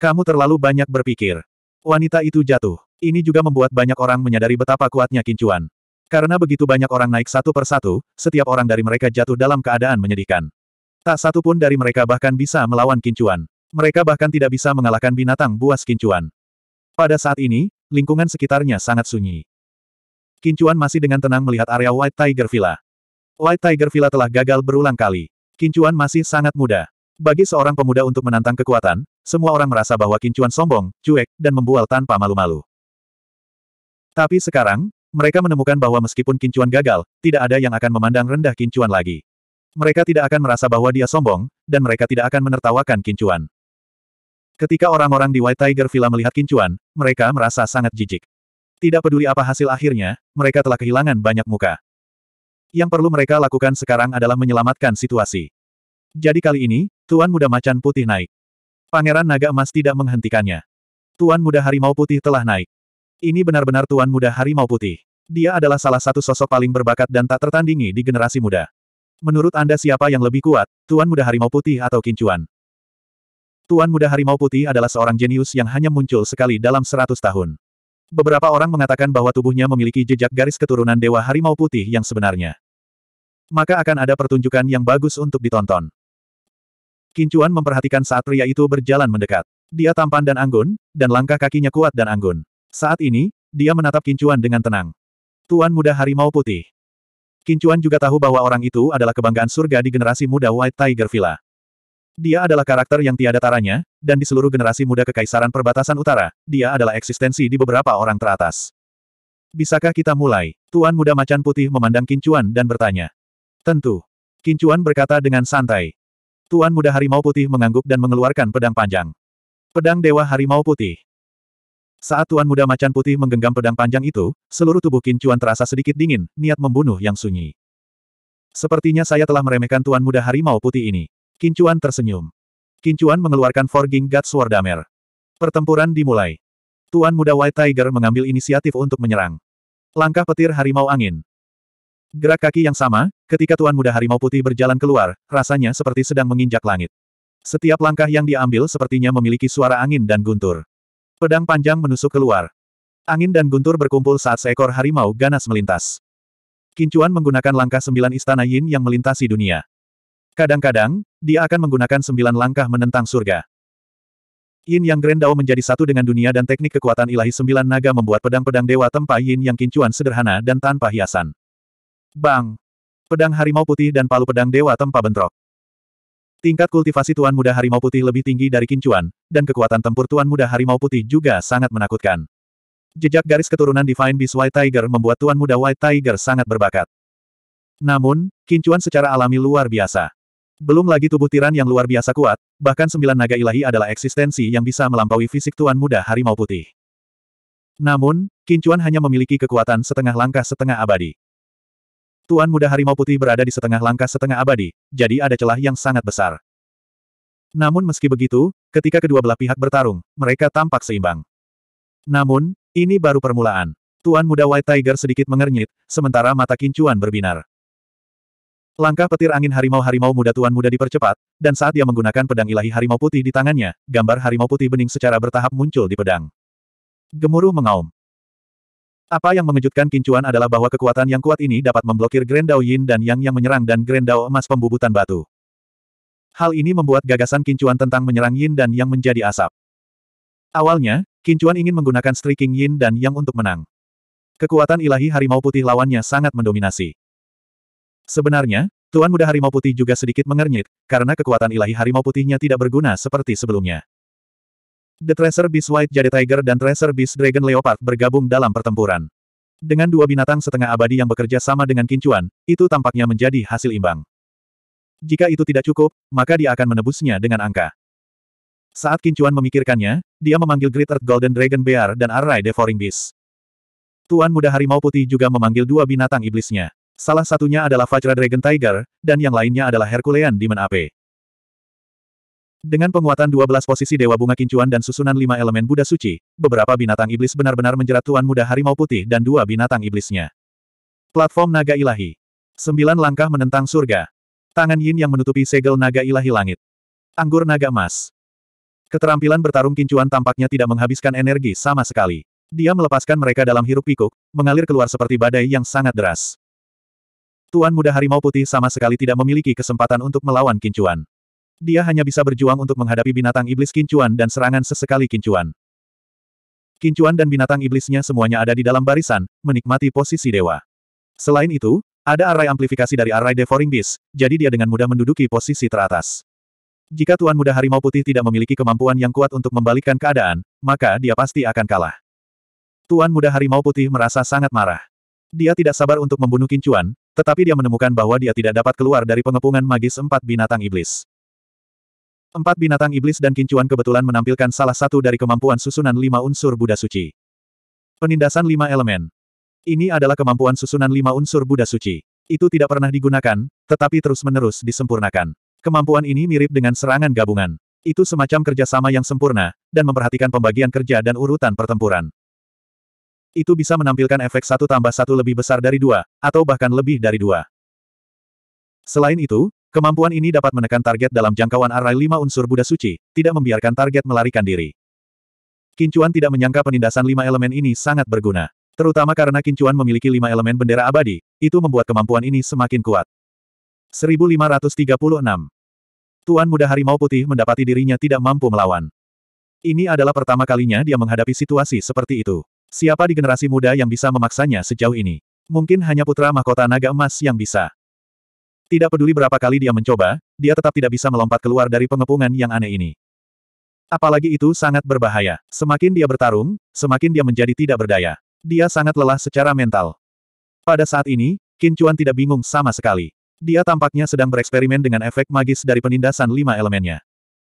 Kamu terlalu banyak berpikir. Wanita itu jatuh. Ini juga membuat banyak orang menyadari betapa kuatnya kincuan. Karena begitu banyak orang naik satu persatu, setiap orang dari mereka jatuh dalam keadaan menyedihkan. Tak satu pun dari mereka bahkan bisa melawan kincuan. Mereka bahkan tidak bisa mengalahkan binatang buas kincuan. Pada saat ini, lingkungan sekitarnya sangat sunyi. Kincuan masih dengan tenang melihat area White Tiger Villa. White Tiger Villa telah gagal berulang kali. Kincuan masih sangat muda. Bagi seorang pemuda untuk menantang kekuatan, semua orang merasa bahwa Kincuan sombong, cuek, dan membual tanpa malu-malu. Tapi sekarang, mereka menemukan bahwa meskipun Kincuan gagal, tidak ada yang akan memandang rendah Kincuan lagi. Mereka tidak akan merasa bahwa dia sombong, dan mereka tidak akan menertawakan Kincuan. Ketika orang-orang di White Tiger Villa melihat Kincuan, mereka merasa sangat jijik. Tidak peduli apa hasil akhirnya, mereka telah kehilangan banyak muka. Yang perlu mereka lakukan sekarang adalah menyelamatkan situasi. Jadi kali ini, Tuan Muda Macan Putih naik. Pangeran Naga Emas tidak menghentikannya. Tuan Muda Harimau Putih telah naik. Ini benar-benar Tuan Muda Harimau Putih. Dia adalah salah satu sosok paling berbakat dan tak tertandingi di generasi muda. Menurut Anda siapa yang lebih kuat, Tuan Muda Harimau Putih atau Kincuan? Tuan Muda Harimau Putih adalah seorang jenius yang hanya muncul sekali dalam seratus tahun. Beberapa orang mengatakan bahwa tubuhnya memiliki jejak garis keturunan Dewa Harimau Putih yang sebenarnya. Maka akan ada pertunjukan yang bagus untuk ditonton. Kincuan memperhatikan saat pria itu berjalan mendekat. Dia tampan dan anggun, dan langkah kakinya kuat dan anggun. Saat ini, dia menatap Kincuan dengan tenang. Tuan Muda Harimau Putih. Kincuan juga tahu bahwa orang itu adalah kebanggaan surga di generasi muda White Tiger Villa. Dia adalah karakter yang tiada taranya, dan di seluruh generasi muda Kekaisaran Perbatasan Utara, dia adalah eksistensi di beberapa orang teratas. Bisakah kita mulai? Tuan muda macan putih memandang Kincuan dan bertanya. Tentu. Kincuan berkata dengan santai. Tuan muda harimau putih mengangguk dan mengeluarkan pedang panjang. Pedang Dewa Harimau Putih. Saat Tuan Muda Macan Putih menggenggam pedang panjang itu, seluruh tubuh Kincuan terasa sedikit dingin, niat membunuh yang sunyi. Sepertinya saya telah meremehkan Tuan Muda Harimau Putih ini. Kincuan tersenyum. Kincuan mengeluarkan Forging God Swordamer. Pertempuran dimulai. Tuan muda White Tiger mengambil inisiatif untuk menyerang. Langkah petir harimau angin. Gerak kaki yang sama, ketika Tuan muda harimau putih berjalan keluar, rasanya seperti sedang menginjak langit. Setiap langkah yang diambil sepertinya memiliki suara angin dan guntur. Pedang panjang menusuk keluar. Angin dan guntur berkumpul saat seekor harimau ganas melintas. Kincuan menggunakan langkah sembilan istana Yin yang melintasi dunia. Kadang-kadang, dia akan menggunakan sembilan langkah menentang surga. Yin Yang Grand menjadi satu dengan dunia dan teknik kekuatan ilahi sembilan naga membuat pedang-pedang dewa tempa Yin Yang kincuan sederhana dan tanpa hiasan. Bang! Pedang harimau putih dan palu pedang dewa tempa bentrok. Tingkat kultivasi Tuan Muda Harimau Putih lebih tinggi dari kincuan, dan kekuatan tempur Tuan Muda Harimau Putih juga sangat menakutkan. Jejak garis keturunan Divine Beast White Tiger membuat Tuan Muda White Tiger sangat berbakat. Namun, kincuan secara alami luar biasa. Belum lagi tubuh tiran yang luar biasa kuat, bahkan sembilan naga ilahi adalah eksistensi yang bisa melampaui fisik Tuan Muda Harimau Putih. Namun, Kincuan hanya memiliki kekuatan setengah langkah setengah abadi. Tuan Muda Harimau Putih berada di setengah langkah setengah abadi, jadi ada celah yang sangat besar. Namun meski begitu, ketika kedua belah pihak bertarung, mereka tampak seimbang. Namun, ini baru permulaan. Tuan Muda White Tiger sedikit mengernyit, sementara mata Kincuan berbinar. Langkah petir angin harimau-harimau muda tuan muda dipercepat, dan saat dia menggunakan pedang ilahi harimau putih di tangannya, gambar harimau putih bening secara bertahap muncul di pedang. Gemuruh mengaum. Apa yang mengejutkan Kincuan adalah bahwa kekuatan yang kuat ini dapat memblokir Grand Dao Yin dan Yang yang menyerang dan Grand Dao emas pembubutan batu. Hal ini membuat gagasan Kincuan tentang menyerang Yin dan Yang menjadi asap. Awalnya, Kincuan ingin menggunakan striking Yin dan Yang untuk menang. Kekuatan ilahi harimau putih lawannya sangat mendominasi. Sebenarnya, Tuan Muda Harimau Putih juga sedikit mengernyit, karena kekuatan ilahi Harimau Putihnya tidak berguna seperti sebelumnya. The Treasure Beast White Jade Tiger dan Treasure Beast Dragon Leopard bergabung dalam pertempuran. Dengan dua binatang setengah abadi yang bekerja sama dengan kincuan, itu tampaknya menjadi hasil imbang. Jika itu tidak cukup, maka dia akan menebusnya dengan angka. Saat kincuan memikirkannya, dia memanggil Great Earth Golden Dragon Bear dan Array Devouring Beast. Tuan Muda Harimau Putih juga memanggil dua binatang iblisnya. Salah satunya adalah Fajra Dragon Tiger, dan yang lainnya adalah Herculean Demon Ape. Dengan penguatan 12 posisi Dewa Bunga Kincuan dan susunan lima elemen Buddha Suci, beberapa binatang iblis benar-benar menjerat Tuan Muda Harimau Putih dan dua binatang iblisnya. Platform Naga Ilahi. Sembilan langkah menentang surga. Tangan Yin yang menutupi segel Naga Ilahi Langit. Anggur Naga Emas. Keterampilan bertarung kincuan tampaknya tidak menghabiskan energi sama sekali. Dia melepaskan mereka dalam hiruk pikuk, mengalir keluar seperti badai yang sangat deras. Tuan Muda Harimau Putih sama sekali tidak memiliki kesempatan untuk melawan Kincuan. Dia hanya bisa berjuang untuk menghadapi binatang iblis Kincuan dan serangan sesekali Kincuan. Kincuan dan binatang iblisnya semuanya ada di dalam barisan, menikmati posisi dewa. Selain itu, ada array amplifikasi dari array Devouring Beast, jadi dia dengan mudah menduduki posisi teratas. Jika Tuan Muda Harimau Putih tidak memiliki kemampuan yang kuat untuk membalikkan keadaan, maka dia pasti akan kalah. Tuan Muda Harimau Putih merasa sangat marah. Dia tidak sabar untuk membunuh Kincuan, tetapi dia menemukan bahwa dia tidak dapat keluar dari pengepungan magis empat binatang iblis. Empat binatang iblis dan kincuan kebetulan menampilkan salah satu dari kemampuan susunan lima unsur Buddha Suci. Penindasan lima elemen. Ini adalah kemampuan susunan lima unsur Buddha Suci. Itu tidak pernah digunakan, tetapi terus-menerus disempurnakan. Kemampuan ini mirip dengan serangan gabungan. Itu semacam kerjasama yang sempurna, dan memperhatikan pembagian kerja dan urutan pertempuran itu bisa menampilkan efek satu tambah satu lebih besar dari dua, atau bahkan lebih dari dua. Selain itu, kemampuan ini dapat menekan target dalam jangkauan arai lima unsur Buddha Suci, tidak membiarkan target melarikan diri. Kincuan tidak menyangka penindasan lima elemen ini sangat berguna. Terutama karena Kincuan memiliki lima elemen bendera abadi, itu membuat kemampuan ini semakin kuat. 1536 Tuan Muda Harimau Putih mendapati dirinya tidak mampu melawan. Ini adalah pertama kalinya dia menghadapi situasi seperti itu. Siapa di generasi muda yang bisa memaksanya sejauh ini? Mungkin hanya putra mahkota naga emas yang bisa. Tidak peduli berapa kali dia mencoba, dia tetap tidak bisa melompat keluar dari pengepungan yang aneh ini. Apalagi itu sangat berbahaya. Semakin dia bertarung, semakin dia menjadi tidak berdaya. Dia sangat lelah secara mental. Pada saat ini, Qin Chuan tidak bingung sama sekali. Dia tampaknya sedang bereksperimen dengan efek magis dari penindasan lima elemennya.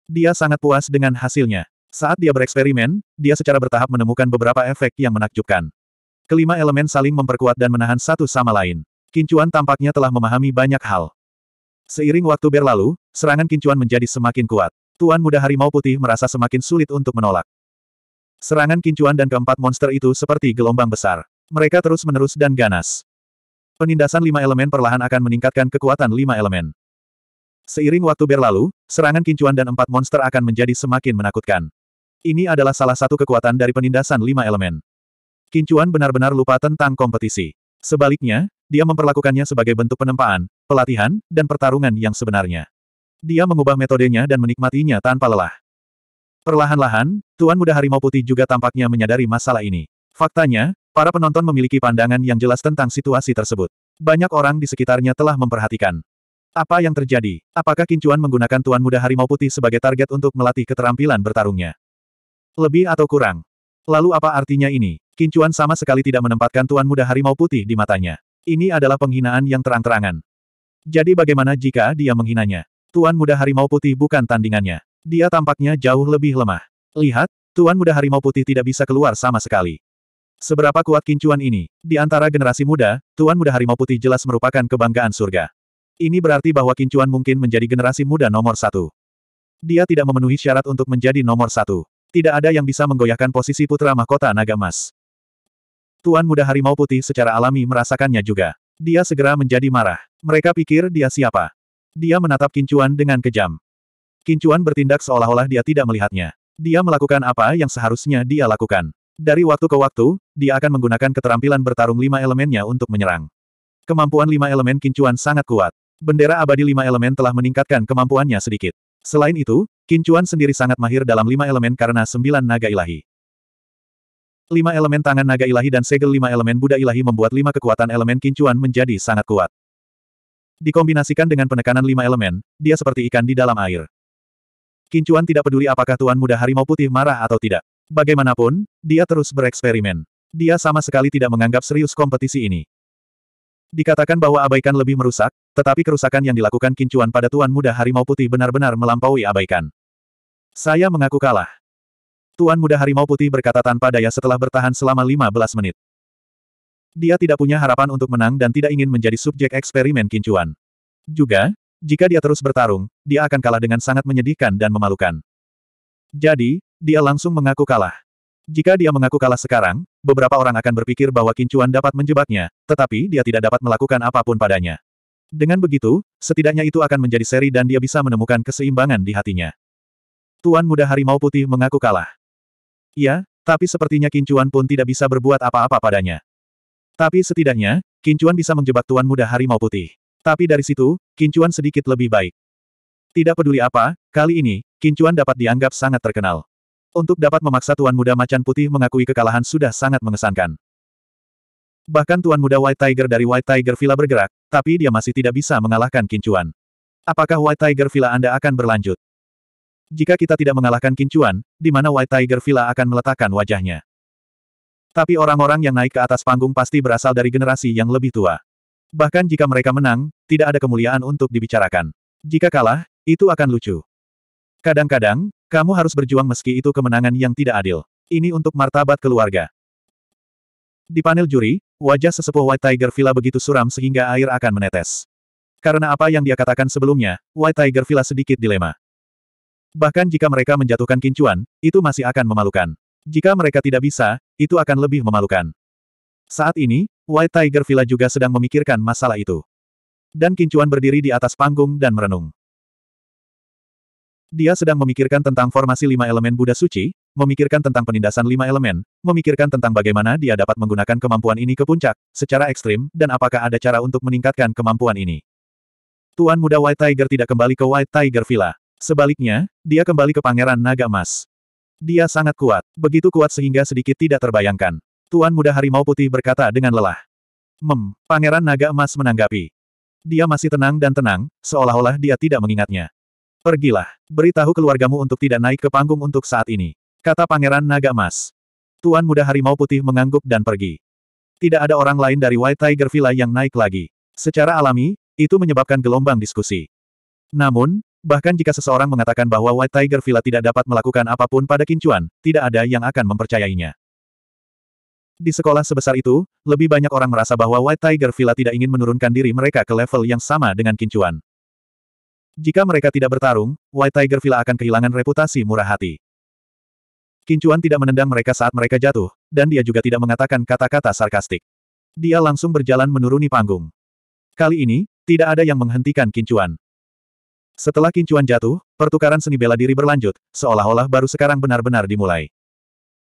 Dia sangat puas dengan hasilnya. Saat dia bereksperimen, dia secara bertahap menemukan beberapa efek yang menakjubkan. Kelima elemen saling memperkuat dan menahan satu sama lain. Kincuan tampaknya telah memahami banyak hal. Seiring waktu berlalu, serangan kincuan menjadi semakin kuat. Tuan Muda Harimau Putih merasa semakin sulit untuk menolak. Serangan kincuan dan keempat monster itu seperti gelombang besar. Mereka terus-menerus dan ganas. Penindasan lima elemen perlahan akan meningkatkan kekuatan lima elemen. Seiring waktu berlalu, serangan kincuan dan empat monster akan menjadi semakin menakutkan. Ini adalah salah satu kekuatan dari penindasan lima elemen. Kincuan benar-benar lupa tentang kompetisi. Sebaliknya, dia memperlakukannya sebagai bentuk penempaan, pelatihan, dan pertarungan yang sebenarnya. Dia mengubah metodenya dan menikmatinya tanpa lelah. Perlahan-lahan, Tuan Muda Harimau Putih juga tampaknya menyadari masalah ini. Faktanya, para penonton memiliki pandangan yang jelas tentang situasi tersebut. Banyak orang di sekitarnya telah memperhatikan. Apa yang terjadi? Apakah Kincuan menggunakan Tuan Muda Harimau Putih sebagai target untuk melatih keterampilan bertarungnya? Lebih atau kurang. Lalu apa artinya ini? Kincuan sama sekali tidak menempatkan Tuan Muda Harimau Putih di matanya. Ini adalah penghinaan yang terang-terangan. Jadi bagaimana jika dia menghinanya? Tuan Muda Harimau Putih bukan tandingannya. Dia tampaknya jauh lebih lemah. Lihat, Tuan Muda Harimau Putih tidak bisa keluar sama sekali. Seberapa kuat kincuan ini? Di antara generasi muda, Tuan Muda Harimau Putih jelas merupakan kebanggaan surga. Ini berarti bahwa kincuan mungkin menjadi generasi muda nomor satu. Dia tidak memenuhi syarat untuk menjadi nomor satu. Tidak ada yang bisa menggoyahkan posisi putra mahkota naga emas. Tuan muda harimau putih secara alami merasakannya juga. Dia segera menjadi marah. Mereka pikir dia siapa. Dia menatap Kincuan dengan kejam. Kincuan bertindak seolah-olah dia tidak melihatnya. Dia melakukan apa yang seharusnya dia lakukan. Dari waktu ke waktu, dia akan menggunakan keterampilan bertarung lima elemennya untuk menyerang. Kemampuan lima elemen Kincuan sangat kuat. Bendera abadi lima elemen telah meningkatkan kemampuannya sedikit. Selain itu, Kincuan sendiri sangat mahir dalam lima elemen karena sembilan naga ilahi. Lima elemen tangan naga ilahi dan segel lima elemen Buddha ilahi membuat lima kekuatan elemen Kincuan menjadi sangat kuat. Dikombinasikan dengan penekanan lima elemen, dia seperti ikan di dalam air. Kincuan tidak peduli apakah Tuan Muda Harimau Putih marah atau tidak. Bagaimanapun, dia terus bereksperimen. Dia sama sekali tidak menganggap serius kompetisi ini. Dikatakan bahwa abaikan lebih merusak, tetapi kerusakan yang dilakukan Kincuan pada Tuan Muda Harimau Putih benar-benar melampaui abaikan. Saya mengaku kalah. Tuan Muda Harimau Putih berkata tanpa daya setelah bertahan selama 15 menit. Dia tidak punya harapan untuk menang dan tidak ingin menjadi subjek eksperimen Kincuan. Juga, jika dia terus bertarung, dia akan kalah dengan sangat menyedihkan dan memalukan. Jadi, dia langsung mengaku kalah. Jika dia mengaku kalah sekarang, beberapa orang akan berpikir bahwa Kincuan dapat menjebaknya, tetapi dia tidak dapat melakukan apapun padanya. Dengan begitu, setidaknya itu akan menjadi seri dan dia bisa menemukan keseimbangan di hatinya. Tuan Muda Harimau Putih mengaku kalah. Iya, tapi sepertinya Kincuan pun tidak bisa berbuat apa-apa padanya. Tapi setidaknya, Kincuan bisa menjebak Tuan Muda Harimau Putih. Tapi dari situ, Kincuan sedikit lebih baik. Tidak peduli apa, kali ini, Kincuan dapat dianggap sangat terkenal. Untuk dapat memaksa Tuan Muda Macan Putih mengakui kekalahan sudah sangat mengesankan. Bahkan Tuan Muda White Tiger dari White Tiger Villa bergerak, tapi dia masih tidak bisa mengalahkan Kincuan. Apakah White Tiger Villa Anda akan berlanjut? Jika kita tidak mengalahkan Kincuan, di mana White Tiger Villa akan meletakkan wajahnya? Tapi orang-orang yang naik ke atas panggung pasti berasal dari generasi yang lebih tua. Bahkan jika mereka menang, tidak ada kemuliaan untuk dibicarakan. Jika kalah, itu akan lucu. Kadang-kadang, kamu harus berjuang meski itu kemenangan yang tidak adil. Ini untuk martabat keluarga. Di panel juri, wajah sesepuh White Tiger Villa begitu suram sehingga air akan menetes. Karena apa yang dia katakan sebelumnya, White Tiger Villa sedikit dilema. Bahkan jika mereka menjatuhkan kincuan, itu masih akan memalukan. Jika mereka tidak bisa, itu akan lebih memalukan. Saat ini, White Tiger Villa juga sedang memikirkan masalah itu. Dan kincuan berdiri di atas panggung dan merenung. Dia sedang memikirkan tentang formasi lima elemen Buddha Suci, memikirkan tentang penindasan lima elemen, memikirkan tentang bagaimana dia dapat menggunakan kemampuan ini ke puncak, secara ekstrim, dan apakah ada cara untuk meningkatkan kemampuan ini. Tuan muda White Tiger tidak kembali ke White Tiger Villa. Sebaliknya, dia kembali ke Pangeran Naga Emas. Dia sangat kuat, begitu kuat sehingga sedikit tidak terbayangkan. Tuan muda harimau putih berkata dengan lelah. Mem, Pangeran Naga Emas menanggapi. Dia masih tenang dan tenang, seolah-olah dia tidak mengingatnya. Pergilah. Beritahu keluargamu untuk tidak naik ke panggung untuk saat ini. Kata Pangeran Naga Emas. Tuan Muda Harimau Putih mengangguk dan pergi. Tidak ada orang lain dari White Tiger Villa yang naik lagi. Secara alami, itu menyebabkan gelombang diskusi. Namun, bahkan jika seseorang mengatakan bahwa White Tiger Villa tidak dapat melakukan apapun pada Kincuan, tidak ada yang akan mempercayainya. Di sekolah sebesar itu, lebih banyak orang merasa bahwa White Tiger Villa tidak ingin menurunkan diri mereka ke level yang sama dengan Kincuan. Jika mereka tidak bertarung, White Tiger Villa akan kehilangan reputasi murah hati. Kincuan tidak menendang mereka saat mereka jatuh, dan dia juga tidak mengatakan kata-kata sarkastik. Dia langsung berjalan menuruni panggung. Kali ini, tidak ada yang menghentikan Kincuan. Setelah Kincuan jatuh, pertukaran seni bela diri berlanjut, seolah-olah baru sekarang benar-benar dimulai.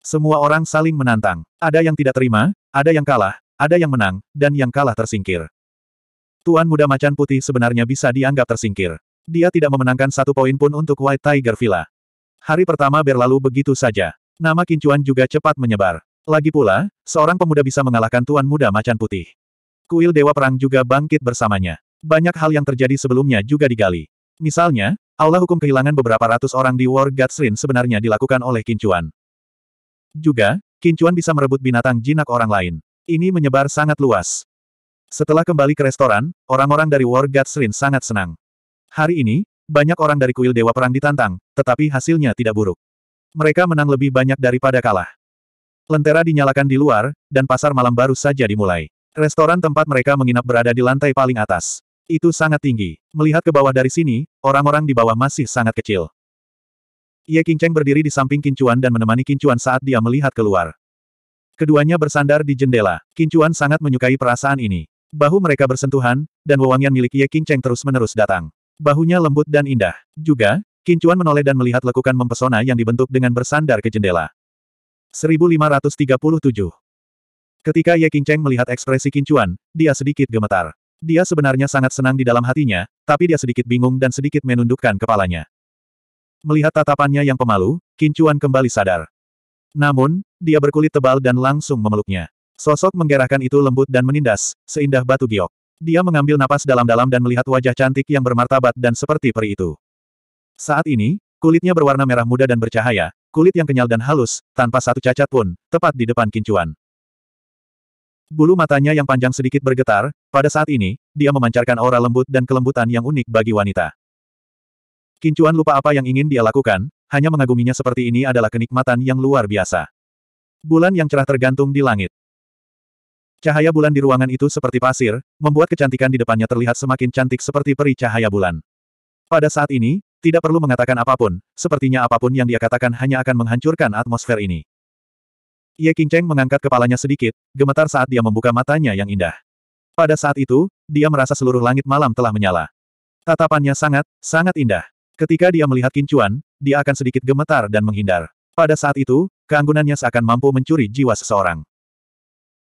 Semua orang saling menantang. Ada yang tidak terima, ada yang kalah, ada yang menang, dan yang kalah tersingkir. Tuan muda macan putih sebenarnya bisa dianggap tersingkir. Dia tidak memenangkan satu poin pun untuk White Tiger Villa. Hari pertama berlalu begitu saja. Nama Kincuan juga cepat menyebar. Lagi pula, seorang pemuda bisa mengalahkan Tuan Muda Macan Putih. Kuil Dewa Perang juga bangkit bersamanya. Banyak hal yang terjadi sebelumnya juga digali. Misalnya, aula hukum kehilangan beberapa ratus orang di War Gatsrin sebenarnya dilakukan oleh Kincuan. Juga, Kincuan bisa merebut binatang jinak orang lain. Ini menyebar sangat luas. Setelah kembali ke restoran, orang-orang dari War Gatsrin sangat senang. Hari ini, banyak orang dari kuil Dewa Perang ditantang, tetapi hasilnya tidak buruk. Mereka menang lebih banyak daripada kalah. Lentera dinyalakan di luar, dan pasar malam baru saja dimulai. Restoran tempat mereka menginap berada di lantai paling atas. Itu sangat tinggi. Melihat ke bawah dari sini, orang-orang di bawah masih sangat kecil. Ye Qingcheng berdiri di samping Kincuan dan menemani Kincuan saat dia melihat keluar. Keduanya bersandar di jendela. Kincuan sangat menyukai perasaan ini. Bahu mereka bersentuhan, dan wewangian milik Ye Qingcheng terus-menerus datang. Bahunya lembut dan indah. Juga, Kincuan menoleh dan melihat lekukan mempesona yang dibentuk dengan bersandar ke jendela. 1537 Ketika Ye Qingcheng melihat ekspresi Kincuan, dia sedikit gemetar. Dia sebenarnya sangat senang di dalam hatinya, tapi dia sedikit bingung dan sedikit menundukkan kepalanya. Melihat tatapannya yang pemalu, Kincuan kembali sadar. Namun, dia berkulit tebal dan langsung memeluknya. Sosok menggerahkan itu lembut dan menindas, seindah batu giok. Dia mengambil napas dalam-dalam dan melihat wajah cantik yang bermartabat dan seperti peri itu. Saat ini, kulitnya berwarna merah muda dan bercahaya, kulit yang kenyal dan halus, tanpa satu cacat pun, tepat di depan kincuan. Bulu matanya yang panjang sedikit bergetar, pada saat ini, dia memancarkan aura lembut dan kelembutan yang unik bagi wanita. Kincuan lupa apa yang ingin dia lakukan, hanya mengaguminya seperti ini adalah kenikmatan yang luar biasa. Bulan yang cerah tergantung di langit. Cahaya bulan di ruangan itu seperti pasir, membuat kecantikan di depannya terlihat semakin cantik seperti peri cahaya bulan. Pada saat ini, tidak perlu mengatakan apapun, sepertinya apapun yang dia katakan hanya akan menghancurkan atmosfer ini. Ye Qingcheng mengangkat kepalanya sedikit, gemetar saat dia membuka matanya yang indah. Pada saat itu, dia merasa seluruh langit malam telah menyala. Tatapannya sangat, sangat indah. Ketika dia melihat Kincuan, dia akan sedikit gemetar dan menghindar. Pada saat itu, keanggunannya seakan mampu mencuri jiwa seseorang.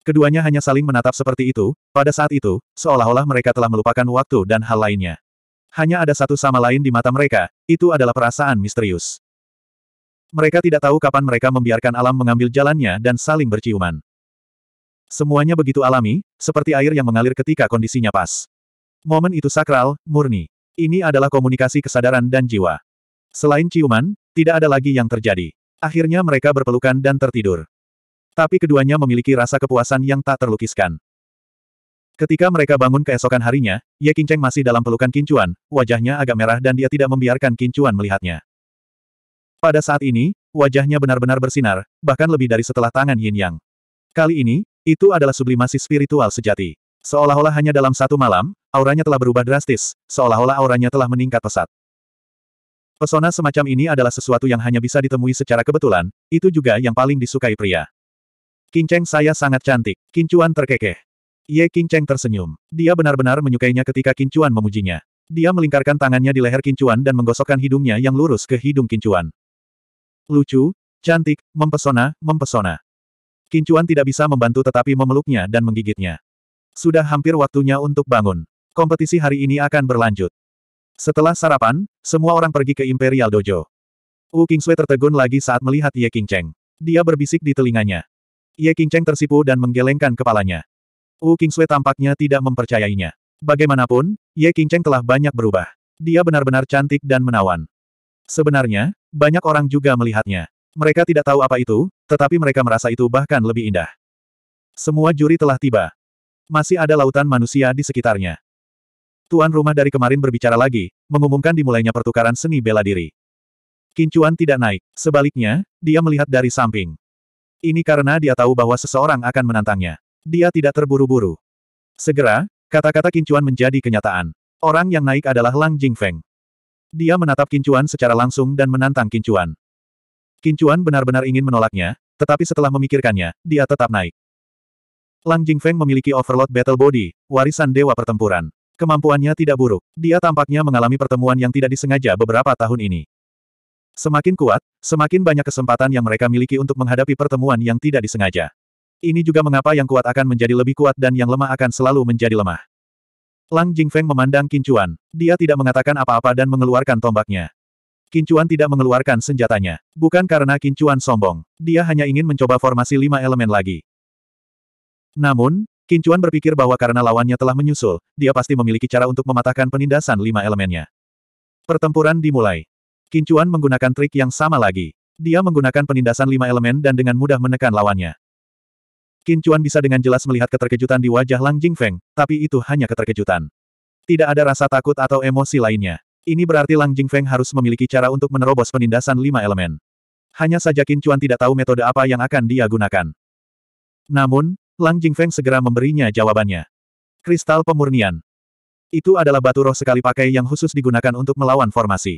Keduanya hanya saling menatap seperti itu, pada saat itu, seolah-olah mereka telah melupakan waktu dan hal lainnya. Hanya ada satu sama lain di mata mereka, itu adalah perasaan misterius. Mereka tidak tahu kapan mereka membiarkan alam mengambil jalannya dan saling berciuman. Semuanya begitu alami, seperti air yang mengalir ketika kondisinya pas. Momen itu sakral, murni. Ini adalah komunikasi kesadaran dan jiwa. Selain ciuman, tidak ada lagi yang terjadi. Akhirnya mereka berpelukan dan tertidur. Tapi keduanya memiliki rasa kepuasan yang tak terlukiskan. Ketika mereka bangun keesokan harinya, Ye Qingcheng masih dalam pelukan Kincuan, wajahnya agak merah dan dia tidak membiarkan Kincuan melihatnya. Pada saat ini, wajahnya benar-benar bersinar, bahkan lebih dari setelah tangan Yin Yang. Kali ini, itu adalah sublimasi spiritual sejati. Seolah-olah hanya dalam satu malam, auranya telah berubah drastis, seolah-olah auranya telah meningkat pesat. Pesona semacam ini adalah sesuatu yang hanya bisa ditemui secara kebetulan, itu juga yang paling disukai pria. Kinceng saya sangat cantik. Kincuan terkekeh. Ye Kinceng tersenyum. Dia benar-benar menyukainya ketika Kincuan memujinya. Dia melingkarkan tangannya di leher Kincuan dan menggosokkan hidungnya yang lurus ke hidung Kincuan. Lucu, cantik, mempesona, mempesona. Kincuan tidak bisa membantu tetapi memeluknya dan menggigitnya. Sudah hampir waktunya untuk bangun. Kompetisi hari ini akan berlanjut. Setelah sarapan, semua orang pergi ke Imperial Dojo. Wu Kingsui tertegun lagi saat melihat Ye Kingcheng. Dia berbisik di telinganya. Ye Qingcheng tersipu dan menggelengkan kepalanya. Wu Sui tampaknya tidak mempercayainya. Bagaimanapun, Ye Qingcheng telah banyak berubah. Dia benar-benar cantik dan menawan. Sebenarnya, banyak orang juga melihatnya. Mereka tidak tahu apa itu, tetapi mereka merasa itu bahkan lebih indah. Semua juri telah tiba. Masih ada lautan manusia di sekitarnya. Tuan rumah dari kemarin berbicara lagi, mengumumkan dimulainya pertukaran seni bela diri. Kincuan tidak naik, sebaliknya, dia melihat dari samping. Ini karena dia tahu bahwa seseorang akan menantangnya. Dia tidak terburu-buru. Segera, kata-kata Kincuan menjadi kenyataan. Orang yang naik adalah Lang Jingfeng. Dia menatap Kincuan secara langsung dan menantang Kincuan. Kincuan benar-benar ingin menolaknya, tetapi setelah memikirkannya, dia tetap naik. Lang Jingfeng memiliki overload battle body, warisan dewa pertempuran. Kemampuannya tidak buruk. Dia tampaknya mengalami pertemuan yang tidak disengaja beberapa tahun ini. Semakin kuat, semakin banyak kesempatan yang mereka miliki untuk menghadapi pertemuan yang tidak disengaja. Ini juga mengapa yang kuat akan menjadi lebih kuat dan yang lemah akan selalu menjadi lemah. Lang Jingfeng memandang Kincuan. Dia tidak mengatakan apa-apa dan mengeluarkan tombaknya. Kincuan tidak mengeluarkan senjatanya. Bukan karena Kincuan sombong. Dia hanya ingin mencoba formasi lima elemen lagi. Namun, Kincuan berpikir bahwa karena lawannya telah menyusul, dia pasti memiliki cara untuk mematahkan penindasan lima elemennya. Pertempuran dimulai. Kincuan menggunakan trik yang sama lagi. Dia menggunakan penindasan lima elemen dan dengan mudah menekan lawannya. Kincuan bisa dengan jelas melihat keterkejutan di wajah Lang Jingfeng, tapi itu hanya keterkejutan. Tidak ada rasa takut atau emosi lainnya. Ini berarti Lang Jingfeng harus memiliki cara untuk menerobos penindasan lima elemen. Hanya saja Kincuan tidak tahu metode apa yang akan dia gunakan. Namun, Lang Jingfeng segera memberinya jawabannya. Kristal pemurnian. Itu adalah batu roh sekali pakai yang khusus digunakan untuk melawan formasi.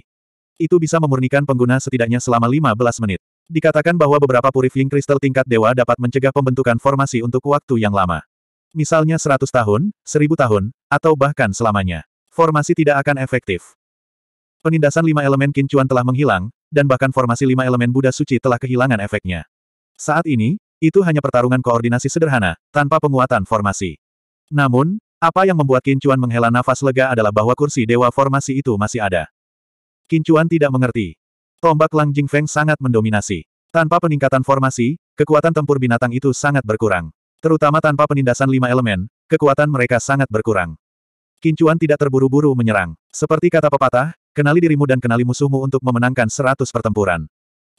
Itu bisa memurnikan pengguna setidaknya selama 15 menit. Dikatakan bahwa beberapa purifying kristal tingkat dewa dapat mencegah pembentukan formasi untuk waktu yang lama. Misalnya 100 tahun, 1000 tahun, atau bahkan selamanya. Formasi tidak akan efektif. Penindasan lima elemen kincuan telah menghilang, dan bahkan formasi lima elemen Buddha suci telah kehilangan efeknya. Saat ini, itu hanya pertarungan koordinasi sederhana, tanpa penguatan formasi. Namun, apa yang membuat Kincuan menghela nafas lega adalah bahwa kursi dewa formasi itu masih ada. Kincuan tidak mengerti. Tombak Lang Feng sangat mendominasi. Tanpa peningkatan formasi, kekuatan tempur binatang itu sangat berkurang. Terutama tanpa penindasan lima elemen, kekuatan mereka sangat berkurang. Kincuan tidak terburu-buru menyerang. Seperti kata pepatah, kenali dirimu dan kenali musuhmu untuk memenangkan seratus pertempuran.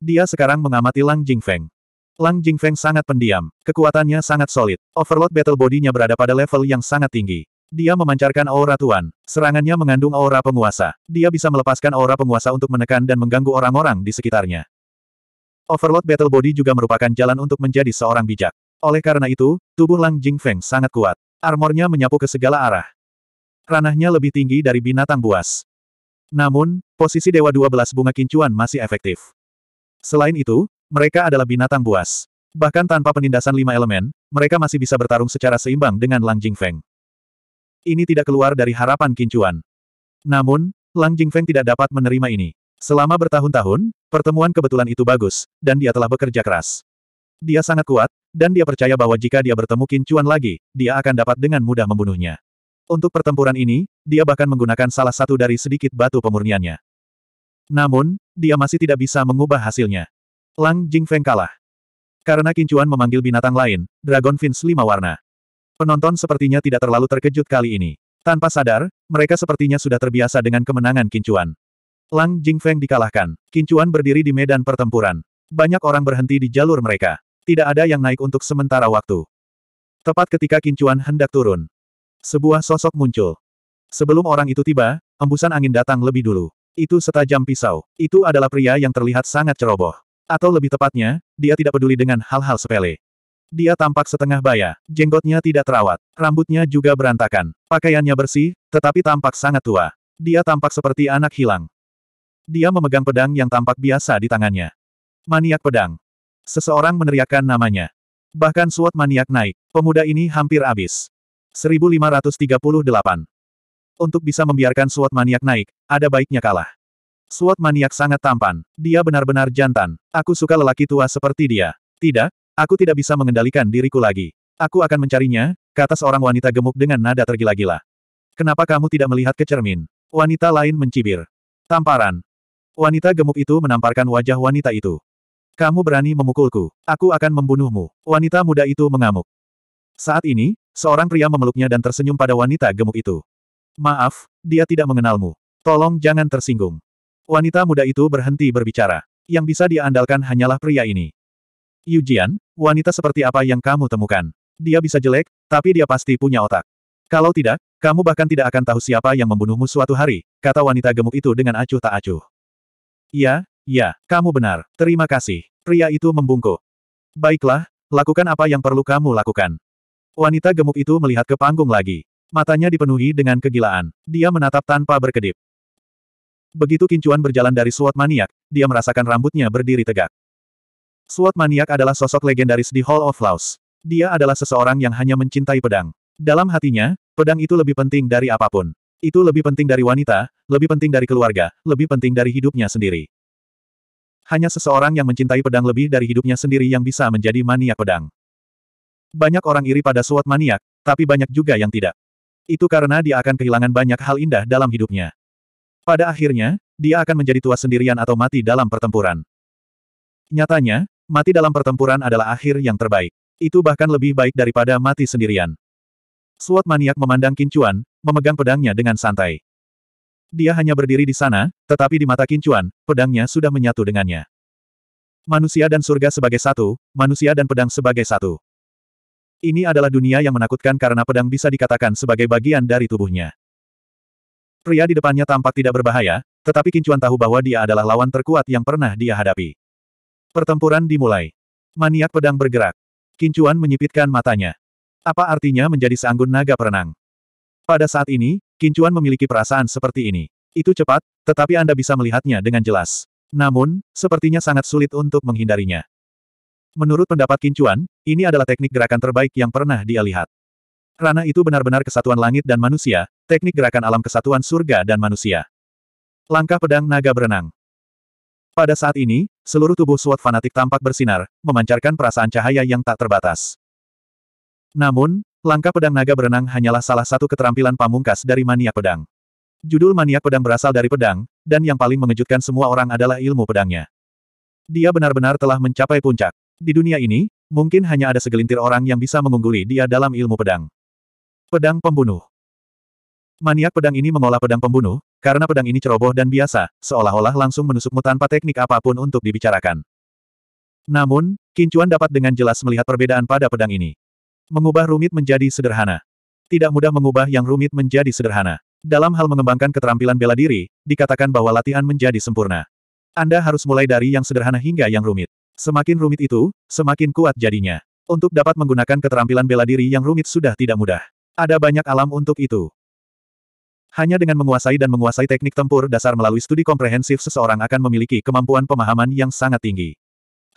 Dia sekarang mengamati Lang Jingfeng. Lang Jingfeng sangat pendiam, kekuatannya sangat solid. Overload battle bodinya berada pada level yang sangat tinggi. Dia memancarkan aura tuan. Serangannya mengandung aura penguasa. Dia bisa melepaskan aura penguasa untuk menekan dan mengganggu orang-orang di sekitarnya. Overload Battle Body juga merupakan jalan untuk menjadi seorang bijak. Oleh karena itu, tubuh Lang Jingfeng sangat kuat. Armornya menyapu ke segala arah. Ranahnya lebih tinggi dari binatang buas. Namun, posisi Dewa 12 Bunga Kincuan masih efektif. Selain itu, mereka adalah binatang buas. Bahkan tanpa penindasan lima elemen, mereka masih bisa bertarung secara seimbang dengan Lang Jingfeng. Ini tidak keluar dari harapan Kincuan. Namun, Lang Jingfeng tidak dapat menerima ini. Selama bertahun-tahun, pertemuan kebetulan itu bagus, dan dia telah bekerja keras. Dia sangat kuat, dan dia percaya bahwa jika dia bertemu Kincuan lagi, dia akan dapat dengan mudah membunuhnya. Untuk pertempuran ini, dia bahkan menggunakan salah satu dari sedikit batu pemurniannya. Namun, dia masih tidak bisa mengubah hasilnya. Lang Jingfeng kalah. Karena Kincuan memanggil binatang lain, Dragon Fins lima warna. Penonton sepertinya tidak terlalu terkejut kali ini. Tanpa sadar, mereka sepertinya sudah terbiasa dengan kemenangan Kincuan. Lang Jingfeng dikalahkan. Kincuan berdiri di medan pertempuran. Banyak orang berhenti di jalur mereka. Tidak ada yang naik untuk sementara waktu. Tepat ketika Kincuan hendak turun. Sebuah sosok muncul. Sebelum orang itu tiba, embusan angin datang lebih dulu. Itu setajam pisau. Itu adalah pria yang terlihat sangat ceroboh. Atau lebih tepatnya, dia tidak peduli dengan hal-hal sepele. Dia tampak setengah baya, jenggotnya tidak terawat, rambutnya juga berantakan, pakaiannya bersih, tetapi tampak sangat tua. Dia tampak seperti anak hilang. Dia memegang pedang yang tampak biasa di tangannya. Maniak pedang. Seseorang meneriakkan namanya. Bahkan suat maniak naik, pemuda ini hampir habis. 1538. Untuk bisa membiarkan suat maniak naik, ada baiknya kalah. Suat maniak sangat tampan. Dia benar-benar jantan. Aku suka lelaki tua seperti dia. Tidak, Aku tidak bisa mengendalikan diriku lagi. Aku akan mencarinya, kata seorang wanita gemuk dengan nada tergila-gila. Kenapa kamu tidak melihat ke cermin? Wanita lain mencibir. Tamparan. Wanita gemuk itu menamparkan wajah wanita itu. Kamu berani memukulku. Aku akan membunuhmu. Wanita muda itu mengamuk. Saat ini, seorang pria memeluknya dan tersenyum pada wanita gemuk itu. Maaf, dia tidak mengenalmu. Tolong jangan tersinggung. Wanita muda itu berhenti berbicara. Yang bisa diandalkan hanyalah pria ini. Yujian, wanita seperti apa yang kamu temukan? Dia bisa jelek, tapi dia pasti punya otak. Kalau tidak, kamu bahkan tidak akan tahu siapa yang membunuhmu suatu hari, kata wanita gemuk itu dengan acuh tak acuh. Ya, ya, kamu benar. Terima kasih. Pria itu membungkuk. Baiklah, lakukan apa yang perlu kamu lakukan. Wanita gemuk itu melihat ke panggung lagi. Matanya dipenuhi dengan kegilaan. Dia menatap tanpa berkedip. Begitu Kincuan berjalan dari suat maniak, dia merasakan rambutnya berdiri tegak. SWOT Maniak adalah sosok legendaris di Hall of Laws. Dia adalah seseorang yang hanya mencintai pedang. Dalam hatinya, pedang itu lebih penting dari apapun. Itu lebih penting dari wanita, lebih penting dari keluarga, lebih penting dari hidupnya sendiri. Hanya seseorang yang mencintai pedang lebih dari hidupnya sendiri yang bisa menjadi maniak pedang. Banyak orang iri pada SWOT maniak, tapi banyak juga yang tidak. Itu karena dia akan kehilangan banyak hal indah dalam hidupnya. Pada akhirnya, dia akan menjadi tua sendirian atau mati dalam pertempuran. Nyatanya, Mati dalam pertempuran adalah akhir yang terbaik. Itu bahkan lebih baik daripada mati sendirian. Suat maniak memandang Kincuan, memegang pedangnya dengan santai. Dia hanya berdiri di sana, tetapi di mata Kincuan, pedangnya sudah menyatu dengannya. Manusia dan surga sebagai satu, manusia dan pedang sebagai satu. Ini adalah dunia yang menakutkan karena pedang bisa dikatakan sebagai bagian dari tubuhnya. Pria di depannya tampak tidak berbahaya, tetapi Kincuan tahu bahwa dia adalah lawan terkuat yang pernah dia hadapi. Pertempuran dimulai. Maniak pedang bergerak. Kincuan menyipitkan matanya. Apa artinya menjadi seanggun naga perenang? Pada saat ini, Kincuan memiliki perasaan seperti ini. Itu cepat, tetapi Anda bisa melihatnya dengan jelas. Namun, sepertinya sangat sulit untuk menghindarinya. Menurut pendapat Kincuan, ini adalah teknik gerakan terbaik yang pernah dia lihat. Rana itu benar-benar kesatuan langit dan manusia, teknik gerakan alam kesatuan surga dan manusia. Langkah pedang naga berenang. Pada saat ini, seluruh tubuh SWAT fanatik tampak bersinar, memancarkan perasaan cahaya yang tak terbatas. Namun, langkah pedang naga berenang hanyalah salah satu keterampilan pamungkas dari maniak pedang. Judul maniak pedang berasal dari pedang, dan yang paling mengejutkan semua orang adalah ilmu pedangnya. Dia benar-benar telah mencapai puncak. Di dunia ini, mungkin hanya ada segelintir orang yang bisa mengungguli dia dalam ilmu pedang. Pedang Pembunuh Maniak pedang ini mengolah pedang pembunuh, karena pedang ini ceroboh dan biasa, seolah-olah langsung menusukmu tanpa teknik apapun untuk dibicarakan. Namun, Kincuan dapat dengan jelas melihat perbedaan pada pedang ini. Mengubah rumit menjadi sederhana. Tidak mudah mengubah yang rumit menjadi sederhana. Dalam hal mengembangkan keterampilan bela diri, dikatakan bahwa latihan menjadi sempurna. Anda harus mulai dari yang sederhana hingga yang rumit. Semakin rumit itu, semakin kuat jadinya. Untuk dapat menggunakan keterampilan bela diri yang rumit sudah tidak mudah. Ada banyak alam untuk itu. Hanya dengan menguasai dan menguasai teknik tempur dasar melalui studi komprehensif seseorang akan memiliki kemampuan pemahaman yang sangat tinggi.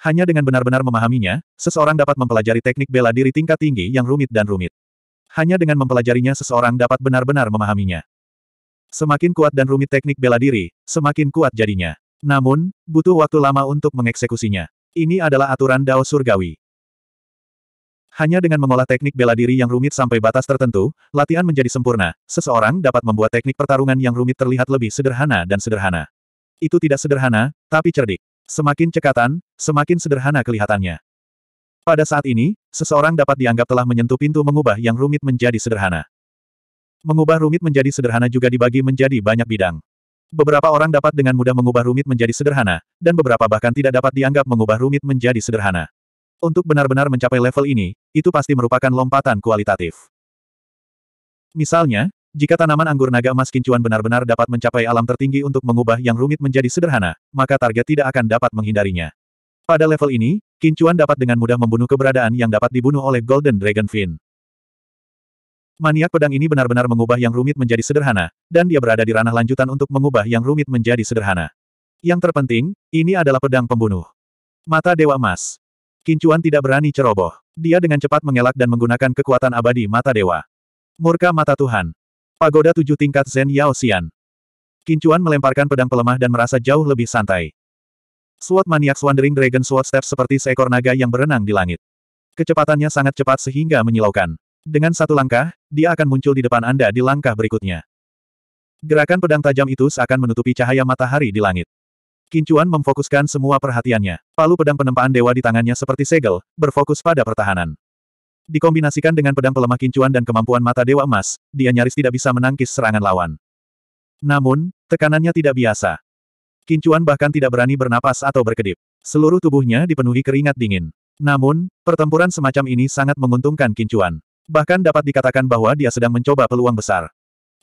Hanya dengan benar-benar memahaminya, seseorang dapat mempelajari teknik bela diri tingkat tinggi yang rumit dan rumit. Hanya dengan mempelajarinya seseorang dapat benar-benar memahaminya. Semakin kuat dan rumit teknik bela diri, semakin kuat jadinya. Namun, butuh waktu lama untuk mengeksekusinya. Ini adalah aturan Dao Surgawi. Hanya dengan mengolah teknik bela diri yang rumit sampai batas tertentu, latihan menjadi sempurna. Seseorang dapat membuat teknik pertarungan yang rumit terlihat lebih sederhana dan sederhana. Itu tidak sederhana, tapi cerdik. Semakin cekatan, semakin sederhana kelihatannya. Pada saat ini, seseorang dapat dianggap telah menyentuh pintu mengubah yang rumit menjadi sederhana. Mengubah rumit menjadi sederhana juga dibagi menjadi banyak bidang. Beberapa orang dapat dengan mudah mengubah rumit menjadi sederhana, dan beberapa bahkan tidak dapat dianggap mengubah rumit menjadi sederhana. Untuk benar-benar mencapai level ini, itu pasti merupakan lompatan kualitatif. Misalnya, jika tanaman anggur naga emas kincuan benar-benar dapat mencapai alam tertinggi untuk mengubah yang rumit menjadi sederhana, maka target tidak akan dapat menghindarinya. Pada level ini, kincuan dapat dengan mudah membunuh keberadaan yang dapat dibunuh oleh Golden Dragon Fin. Maniak pedang ini benar-benar mengubah yang rumit menjadi sederhana, dan dia berada di ranah lanjutan untuk mengubah yang rumit menjadi sederhana. Yang terpenting, ini adalah pedang pembunuh. Mata Dewa Emas. Kincuan tidak berani ceroboh. Dia dengan cepat mengelak dan menggunakan kekuatan abadi mata dewa. Murka mata Tuhan. Pagoda tujuh tingkat Zen Yao Xian. Kincuan melemparkan pedang pelemah dan merasa jauh lebih santai. Sword maniak Wandering Dragon Sword Step seperti seekor naga yang berenang di langit. Kecepatannya sangat cepat sehingga menyilaukan. Dengan satu langkah, dia akan muncul di depan Anda di langkah berikutnya. Gerakan pedang tajam itu seakan menutupi cahaya matahari di langit. Kincuan memfokuskan semua perhatiannya. Palu pedang penempaan dewa di tangannya seperti segel, berfokus pada pertahanan. Dikombinasikan dengan pedang pelemah kincuan dan kemampuan mata dewa emas, dia nyaris tidak bisa menangkis serangan lawan. Namun, tekanannya tidak biasa. Kincuan bahkan tidak berani bernapas atau berkedip. Seluruh tubuhnya dipenuhi keringat dingin. Namun, pertempuran semacam ini sangat menguntungkan Kincuan. Bahkan dapat dikatakan bahwa dia sedang mencoba peluang besar.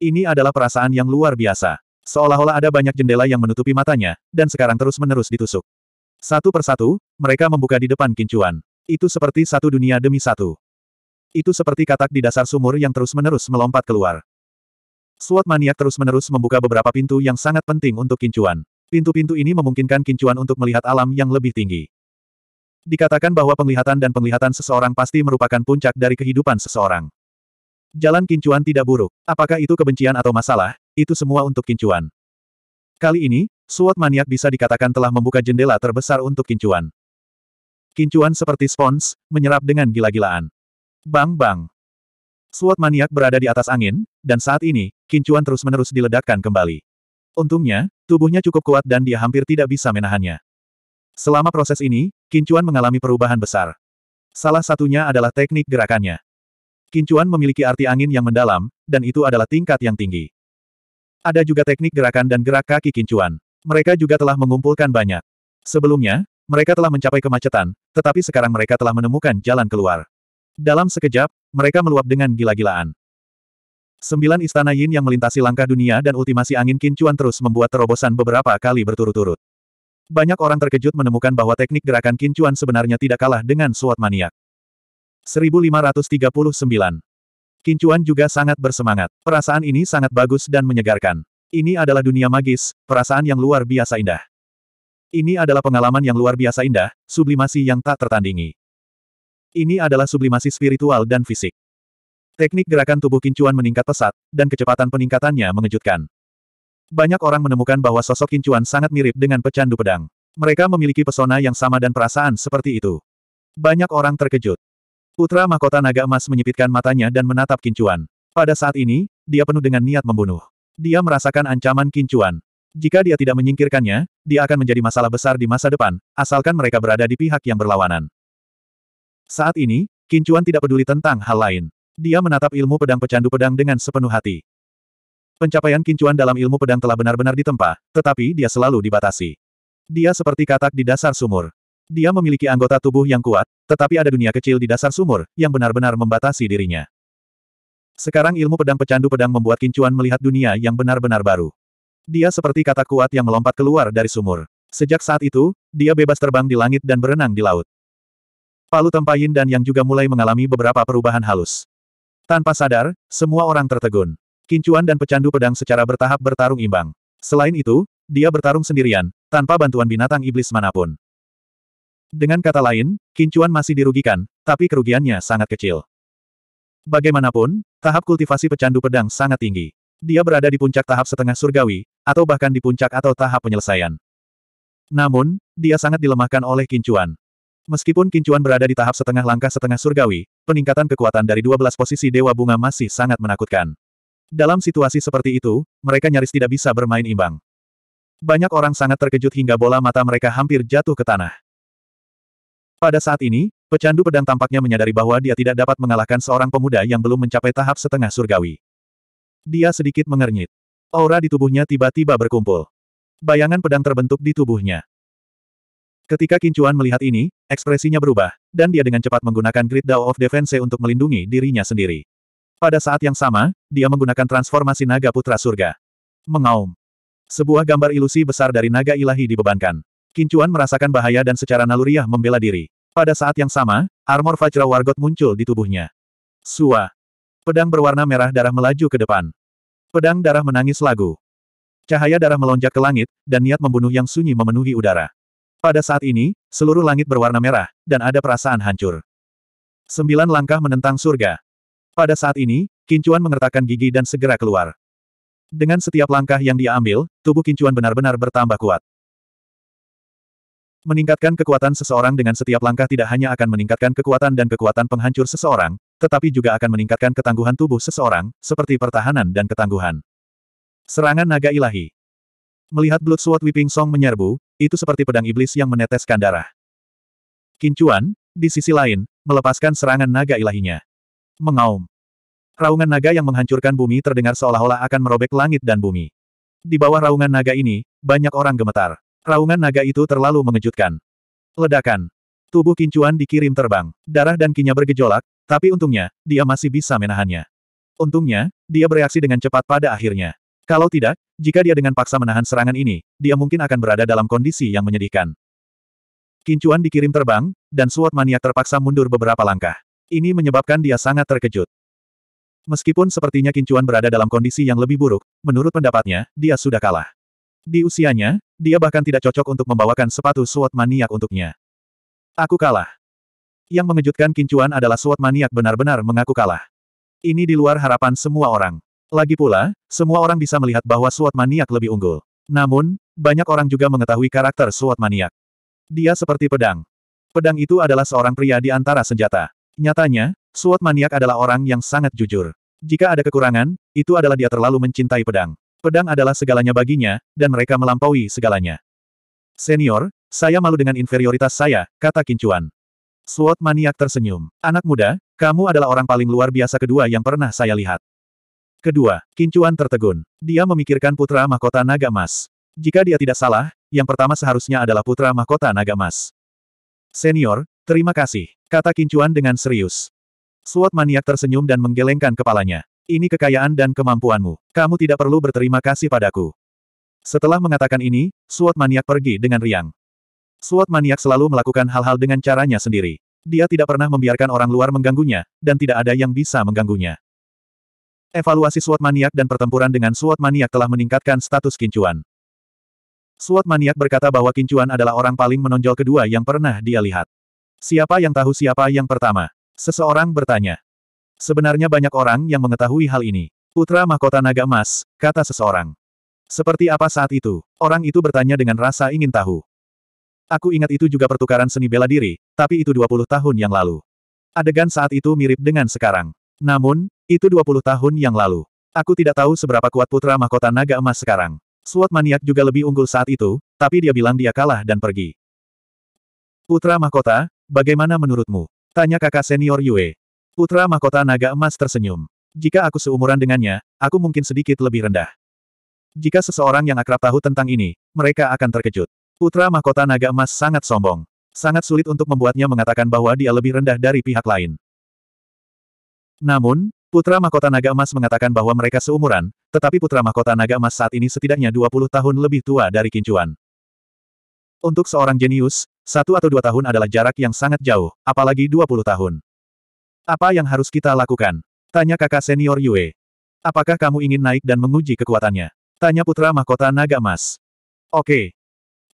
Ini adalah perasaan yang luar biasa. Seolah-olah ada banyak jendela yang menutupi matanya, dan sekarang terus-menerus ditusuk. Satu persatu, mereka membuka di depan kincuan. Itu seperti satu dunia demi satu. Itu seperti katak di dasar sumur yang terus-menerus melompat keluar. Suat maniak terus-menerus membuka beberapa pintu yang sangat penting untuk kincuan. Pintu-pintu ini memungkinkan kincuan untuk melihat alam yang lebih tinggi. Dikatakan bahwa penglihatan dan penglihatan seseorang pasti merupakan puncak dari kehidupan seseorang. Jalan kincuan tidak buruk. Apakah itu kebencian atau masalah, itu semua untuk kincuan. Kali ini, suat maniak bisa dikatakan telah membuka jendela terbesar untuk kincuan. Kincuan seperti spons, menyerap dengan gila-gilaan. Bang-bang. Suat maniak berada di atas angin, dan saat ini, kincuan terus-menerus diledakkan kembali. Untungnya, tubuhnya cukup kuat dan dia hampir tidak bisa menahannya. Selama proses ini, kincuan mengalami perubahan besar. Salah satunya adalah teknik gerakannya. Kincuan memiliki arti angin yang mendalam, dan itu adalah tingkat yang tinggi. Ada juga teknik gerakan dan gerak kaki kincuan. Mereka juga telah mengumpulkan banyak. Sebelumnya, mereka telah mencapai kemacetan, tetapi sekarang mereka telah menemukan jalan keluar. Dalam sekejap, mereka meluap dengan gila-gilaan. Sembilan istana Yin yang melintasi langkah dunia dan ultimasi angin kincuan terus membuat terobosan beberapa kali berturut-turut. Banyak orang terkejut menemukan bahwa teknik gerakan kincuan sebenarnya tidak kalah dengan suat maniak. 1539 Kincuan juga sangat bersemangat. Perasaan ini sangat bagus dan menyegarkan. Ini adalah dunia magis, perasaan yang luar biasa indah. Ini adalah pengalaman yang luar biasa indah, sublimasi yang tak tertandingi. Ini adalah sublimasi spiritual dan fisik. Teknik gerakan tubuh Kincuan meningkat pesat, dan kecepatan peningkatannya mengejutkan. Banyak orang menemukan bahwa sosok Kincuan sangat mirip dengan pecandu pedang. Mereka memiliki pesona yang sama dan perasaan seperti itu. Banyak orang terkejut. Putra Mahkota Naga Emas menyipitkan matanya dan menatap Kincuan. Pada saat ini, dia penuh dengan niat membunuh. Dia merasakan ancaman Kincuan. Jika dia tidak menyingkirkannya, dia akan menjadi masalah besar di masa depan, asalkan mereka berada di pihak yang berlawanan. Saat ini, Kincuan tidak peduli tentang hal lain. Dia menatap ilmu pedang pecandu pedang dengan sepenuh hati. Pencapaian Kincuan dalam ilmu pedang telah benar-benar ditempa, tetapi dia selalu dibatasi. Dia seperti katak di dasar sumur. Dia memiliki anggota tubuh yang kuat, tetapi ada dunia kecil di dasar sumur, yang benar-benar membatasi dirinya. Sekarang ilmu pedang pecandu pedang membuat Kincuan melihat dunia yang benar-benar baru. Dia seperti kata kuat yang melompat keluar dari sumur. Sejak saat itu, dia bebas terbang di langit dan berenang di laut. Palu Tempayin dan yang juga mulai mengalami beberapa perubahan halus. Tanpa sadar, semua orang tertegun. Kincuan dan pecandu pedang secara bertahap bertarung imbang. Selain itu, dia bertarung sendirian, tanpa bantuan binatang iblis manapun. Dengan kata lain, Kincuan masih dirugikan, tapi kerugiannya sangat kecil. Bagaimanapun, tahap kultivasi pecandu pedang sangat tinggi. Dia berada di puncak tahap setengah surgawi, atau bahkan di puncak atau tahap penyelesaian. Namun, dia sangat dilemahkan oleh Kincuan. Meskipun Kincuan berada di tahap setengah langkah setengah surgawi, peningkatan kekuatan dari 12 posisi Dewa Bunga masih sangat menakutkan. Dalam situasi seperti itu, mereka nyaris tidak bisa bermain imbang. Banyak orang sangat terkejut hingga bola mata mereka hampir jatuh ke tanah. Pada saat ini, pecandu pedang tampaknya menyadari bahwa dia tidak dapat mengalahkan seorang pemuda yang belum mencapai tahap setengah surgawi. Dia sedikit mengernyit. Aura di tubuhnya tiba-tiba berkumpul. Bayangan pedang terbentuk di tubuhnya. Ketika Kincuan melihat ini, ekspresinya berubah, dan dia dengan cepat menggunakan Great Dao of Defense untuk melindungi dirinya sendiri. Pada saat yang sama, dia menggunakan transformasi naga putra surga. Mengaum. Sebuah gambar ilusi besar dari naga ilahi dibebankan. Kincuan merasakan bahaya dan secara naluriah membela diri. Pada saat yang sama, armor Fajra Wargot muncul di tubuhnya. Sua. Pedang berwarna merah darah melaju ke depan. Pedang darah menangis lagu. Cahaya darah melonjak ke langit, dan niat membunuh yang sunyi memenuhi udara. Pada saat ini, seluruh langit berwarna merah, dan ada perasaan hancur. Sembilan langkah menentang surga. Pada saat ini, Kincuan mengertakkan gigi dan segera keluar. Dengan setiap langkah yang dia ambil, tubuh Kincuan benar-benar bertambah kuat. Meningkatkan kekuatan seseorang dengan setiap langkah tidak hanya akan meningkatkan kekuatan dan kekuatan penghancur seseorang, tetapi juga akan meningkatkan ketangguhan tubuh seseorang, seperti pertahanan dan ketangguhan. Serangan naga ilahi. Melihat Blood Sword Weeping Song menyerbu, itu seperti pedang iblis yang meneteskan darah. Kincuan, di sisi lain, melepaskan serangan naga ilahinya. Mengaum. Raungan naga yang menghancurkan bumi terdengar seolah-olah akan merobek langit dan bumi. Di bawah raungan naga ini, banyak orang gemetar. Raungan naga itu terlalu mengejutkan. Ledakan. Tubuh Kincuan dikirim terbang. Darah dan kinya bergejolak, tapi untungnya, dia masih bisa menahannya. Untungnya, dia bereaksi dengan cepat pada akhirnya. Kalau tidak, jika dia dengan paksa menahan serangan ini, dia mungkin akan berada dalam kondisi yang menyedihkan. Kincuan dikirim terbang, dan SWAT maniak terpaksa mundur beberapa langkah. Ini menyebabkan dia sangat terkejut. Meskipun sepertinya Kincuan berada dalam kondisi yang lebih buruk, menurut pendapatnya, dia sudah kalah. Di usianya, dia bahkan tidak cocok untuk membawakan sepatu Suat maniak untuknya. Aku kalah. Yang mengejutkan Kincuan adalah Suat maniak benar-benar mengaku kalah. Ini di luar harapan semua orang. Lagi pula, semua orang bisa melihat bahwa Suat maniak lebih unggul. Namun, banyak orang juga mengetahui karakter Suat maniak. Dia seperti pedang. Pedang itu adalah seorang pria di antara senjata. Nyatanya, Suat maniak adalah orang yang sangat jujur. Jika ada kekurangan, itu adalah dia terlalu mencintai pedang. Pedang adalah segalanya baginya, dan mereka melampaui segalanya. Senior, saya malu dengan inferioritas saya, kata Kincuan. Suat maniak tersenyum. Anak muda, kamu adalah orang paling luar biasa kedua yang pernah saya lihat. Kedua, Kincuan tertegun. Dia memikirkan putra mahkota naga emas. Jika dia tidak salah, yang pertama seharusnya adalah putra mahkota naga emas. Senior, terima kasih, kata Kincuan dengan serius. Suat maniak tersenyum dan menggelengkan kepalanya. Ini kekayaan dan kemampuanmu. Kamu tidak perlu berterima kasih padaku. Setelah mengatakan ini, Suat maniak pergi dengan riang. Suat maniak selalu melakukan hal-hal dengan caranya sendiri. Dia tidak pernah membiarkan orang luar mengganggunya, dan tidak ada yang bisa mengganggunya. Evaluasi Suat maniak dan pertempuran dengan Suat maniak telah meningkatkan status kincuan. Suat maniak berkata bahwa kincuan adalah orang paling menonjol kedua yang pernah dia lihat. Siapa yang tahu siapa yang pertama? Seseorang bertanya. Sebenarnya banyak orang yang mengetahui hal ini. Putra mahkota naga emas, kata seseorang. Seperti apa saat itu? Orang itu bertanya dengan rasa ingin tahu. Aku ingat itu juga pertukaran seni bela diri, tapi itu 20 tahun yang lalu. Adegan saat itu mirip dengan sekarang. Namun, itu 20 tahun yang lalu. Aku tidak tahu seberapa kuat putra mahkota naga emas sekarang. SWAT maniak juga lebih unggul saat itu, tapi dia bilang dia kalah dan pergi. Putra mahkota, bagaimana menurutmu? Tanya kakak senior Yue. Putra mahkota naga emas tersenyum. Jika aku seumuran dengannya, aku mungkin sedikit lebih rendah. Jika seseorang yang akrab tahu tentang ini, mereka akan terkejut. Putra mahkota naga emas sangat sombong. Sangat sulit untuk membuatnya mengatakan bahwa dia lebih rendah dari pihak lain. Namun, Putra Mahkota Naga Emas mengatakan bahwa mereka seumuran, tetapi Putra Mahkota Naga Emas saat ini setidaknya 20 tahun lebih tua dari Kincuan. Untuk seorang jenius, satu atau dua tahun adalah jarak yang sangat jauh, apalagi 20 tahun. Apa yang harus kita lakukan? Tanya kakak senior Yue. Apakah kamu ingin naik dan menguji kekuatannya? Tanya putra mahkota naga emas. Oke.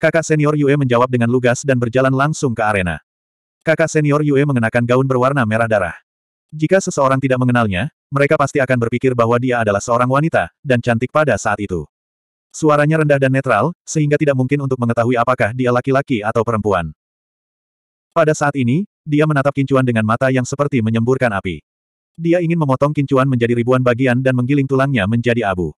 Kakak senior Yue menjawab dengan lugas dan berjalan langsung ke arena. Kakak senior Yue mengenakan gaun berwarna merah darah. Jika seseorang tidak mengenalnya, mereka pasti akan berpikir bahwa dia adalah seorang wanita, dan cantik pada saat itu. Suaranya rendah dan netral, sehingga tidak mungkin untuk mengetahui apakah dia laki-laki atau perempuan. Pada saat ini, dia menatap kincuan dengan mata yang seperti menyemburkan api. Dia ingin memotong kincuan menjadi ribuan bagian dan menggiling tulangnya menjadi abu.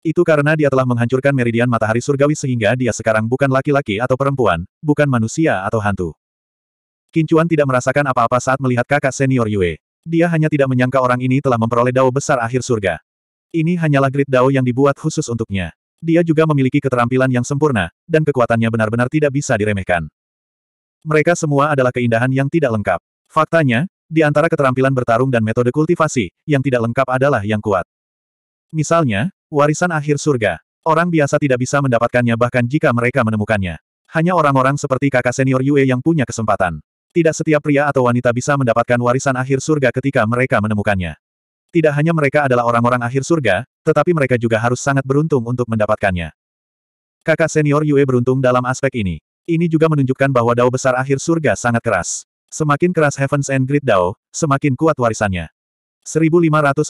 Itu karena dia telah menghancurkan meridian matahari surgawi sehingga dia sekarang bukan laki-laki atau perempuan, bukan manusia atau hantu. Kincuan tidak merasakan apa-apa saat melihat kakak senior Yue. Dia hanya tidak menyangka orang ini telah memperoleh dao besar akhir surga. Ini hanyalah grid dao yang dibuat khusus untuknya. Dia juga memiliki keterampilan yang sempurna, dan kekuatannya benar-benar tidak bisa diremehkan. Mereka semua adalah keindahan yang tidak lengkap. Faktanya, di antara keterampilan bertarung dan metode kultivasi, yang tidak lengkap adalah yang kuat. Misalnya, warisan akhir surga. Orang biasa tidak bisa mendapatkannya bahkan jika mereka menemukannya. Hanya orang-orang seperti kakak senior Yue yang punya kesempatan. Tidak setiap pria atau wanita bisa mendapatkan warisan akhir surga ketika mereka menemukannya. Tidak hanya mereka adalah orang-orang akhir surga, tetapi mereka juga harus sangat beruntung untuk mendapatkannya. Kakak senior Yue beruntung dalam aspek ini. Ini juga menunjukkan bahwa dao besar akhir surga sangat keras. Semakin keras Heavens and Great Dao, semakin kuat warisannya. 1540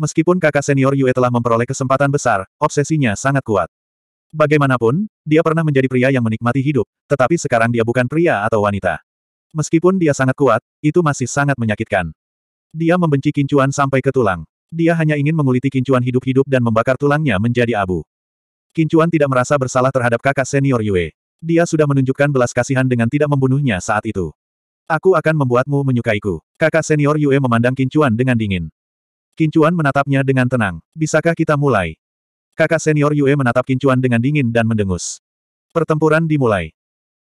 Meskipun kakak senior Yue telah memperoleh kesempatan besar, obsesinya sangat kuat. Bagaimanapun, dia pernah menjadi pria yang menikmati hidup, tetapi sekarang dia bukan pria atau wanita. Meskipun dia sangat kuat, itu masih sangat menyakitkan. Dia membenci kincuan sampai ke tulang. Dia hanya ingin menguliti kincuan hidup-hidup dan membakar tulangnya menjadi abu. Kincuan tidak merasa bersalah terhadap kakak senior Yue. Dia sudah menunjukkan belas kasihan dengan tidak membunuhnya saat itu. Aku akan membuatmu menyukaiku. Kakak senior Yue memandang Kincuan dengan dingin. Kincuan menatapnya dengan tenang. Bisakah kita mulai? Kakak senior Yue menatap Kincuan dengan dingin dan mendengus. Pertempuran dimulai.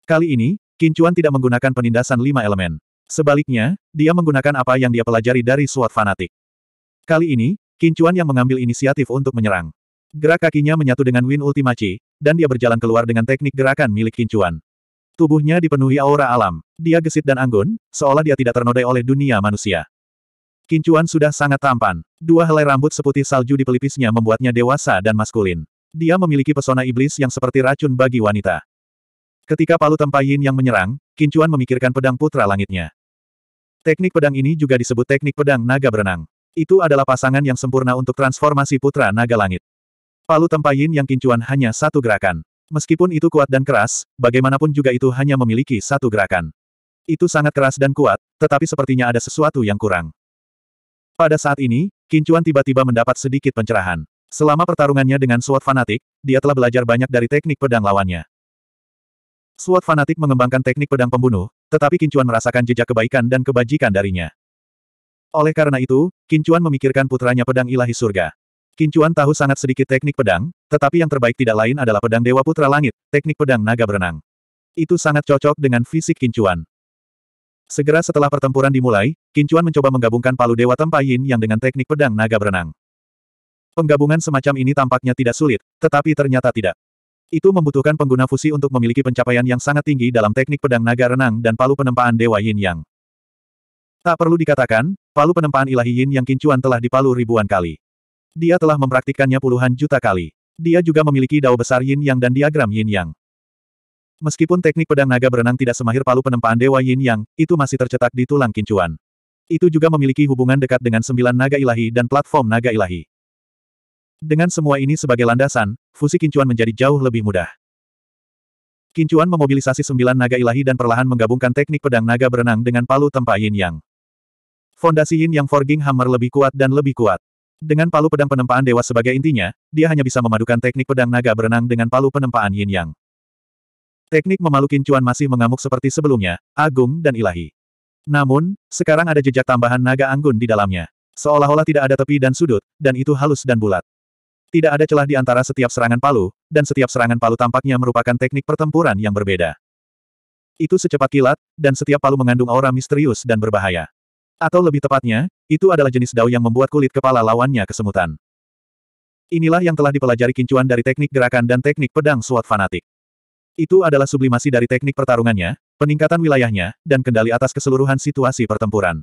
Kali ini, Kincuan tidak menggunakan penindasan lima elemen. Sebaliknya, dia menggunakan apa yang dia pelajari dari suat fanatik. Kali ini, Kincuan yang mengambil inisiatif untuk menyerang. Gerak kakinya menyatu dengan Win Ultimaci, dan dia berjalan keluar dengan teknik gerakan milik Kincuan. Tubuhnya dipenuhi aura alam. Dia gesit dan anggun, seolah dia tidak ternodai oleh dunia manusia. Kincuan sudah sangat tampan. Dua helai rambut seputih salju di pelipisnya membuatnya dewasa dan maskulin. Dia memiliki pesona iblis yang seperti racun bagi wanita. Ketika palu tempa Yin yang menyerang, Kincuan memikirkan pedang putra langitnya. Teknik pedang ini juga disebut teknik pedang naga berenang. Itu adalah pasangan yang sempurna untuk transformasi putra naga langit. Palu tempayin yang kincuan hanya satu gerakan. Meskipun itu kuat dan keras, bagaimanapun juga itu hanya memiliki satu gerakan. Itu sangat keras dan kuat, tetapi sepertinya ada sesuatu yang kurang. Pada saat ini, Kincuan tiba-tiba mendapat sedikit pencerahan. Selama pertarungannya dengan Swat fanatik, dia telah belajar banyak dari teknik pedang lawannya. Swat fanatik mengembangkan teknik pedang pembunuh, tetapi Kincuan merasakan jejak kebaikan dan kebajikan darinya. Oleh karena itu, Kincuan memikirkan putranya pedang ilahi surga. Kincuan tahu sangat sedikit teknik pedang, tetapi yang terbaik tidak lain adalah pedang Dewa Putra Langit, teknik pedang naga berenang. Itu sangat cocok dengan fisik Kincuan. Segera setelah pertempuran dimulai, Kincuan mencoba menggabungkan palu Dewa tempa Yin yang dengan teknik pedang naga berenang. Penggabungan semacam ini tampaknya tidak sulit, tetapi ternyata tidak. Itu membutuhkan pengguna fusi untuk memiliki pencapaian yang sangat tinggi dalam teknik pedang naga renang dan palu penempaan Dewa Yin Yang. Tak perlu dikatakan, palu penempaan ilahi Yin Yang Kincuan telah dipalu ribuan kali. Dia telah mempraktikkannya puluhan juta kali. Dia juga memiliki dao besar yin yang dan diagram yin yang. Meskipun teknik pedang naga berenang tidak semahir palu penempaan dewa yin yang, itu masih tercetak di tulang kincuan. Itu juga memiliki hubungan dekat dengan sembilan naga ilahi dan platform naga ilahi. Dengan semua ini sebagai landasan, fusi kincuan menjadi jauh lebih mudah. Kincuan memobilisasi sembilan naga ilahi dan perlahan menggabungkan teknik pedang naga berenang dengan palu tempa yin yang. Fondasi yin yang forging hammer lebih kuat dan lebih kuat. Dengan palu pedang penempaan dewa sebagai intinya, dia hanya bisa memadukan teknik pedang naga berenang dengan palu penempaan yin yang. Teknik memalukin cuan masih mengamuk seperti sebelumnya, agung dan ilahi. Namun, sekarang ada jejak tambahan naga anggun di dalamnya. Seolah-olah tidak ada tepi dan sudut, dan itu halus dan bulat. Tidak ada celah di antara setiap serangan palu, dan setiap serangan palu tampaknya merupakan teknik pertempuran yang berbeda. Itu secepat kilat, dan setiap palu mengandung aura misterius dan berbahaya. Atau lebih tepatnya, itu adalah jenis dao yang membuat kulit kepala lawannya kesemutan. Inilah yang telah dipelajari kincuan dari teknik gerakan dan teknik pedang suat fanatik. Itu adalah sublimasi dari teknik pertarungannya, peningkatan wilayahnya, dan kendali atas keseluruhan situasi pertempuran.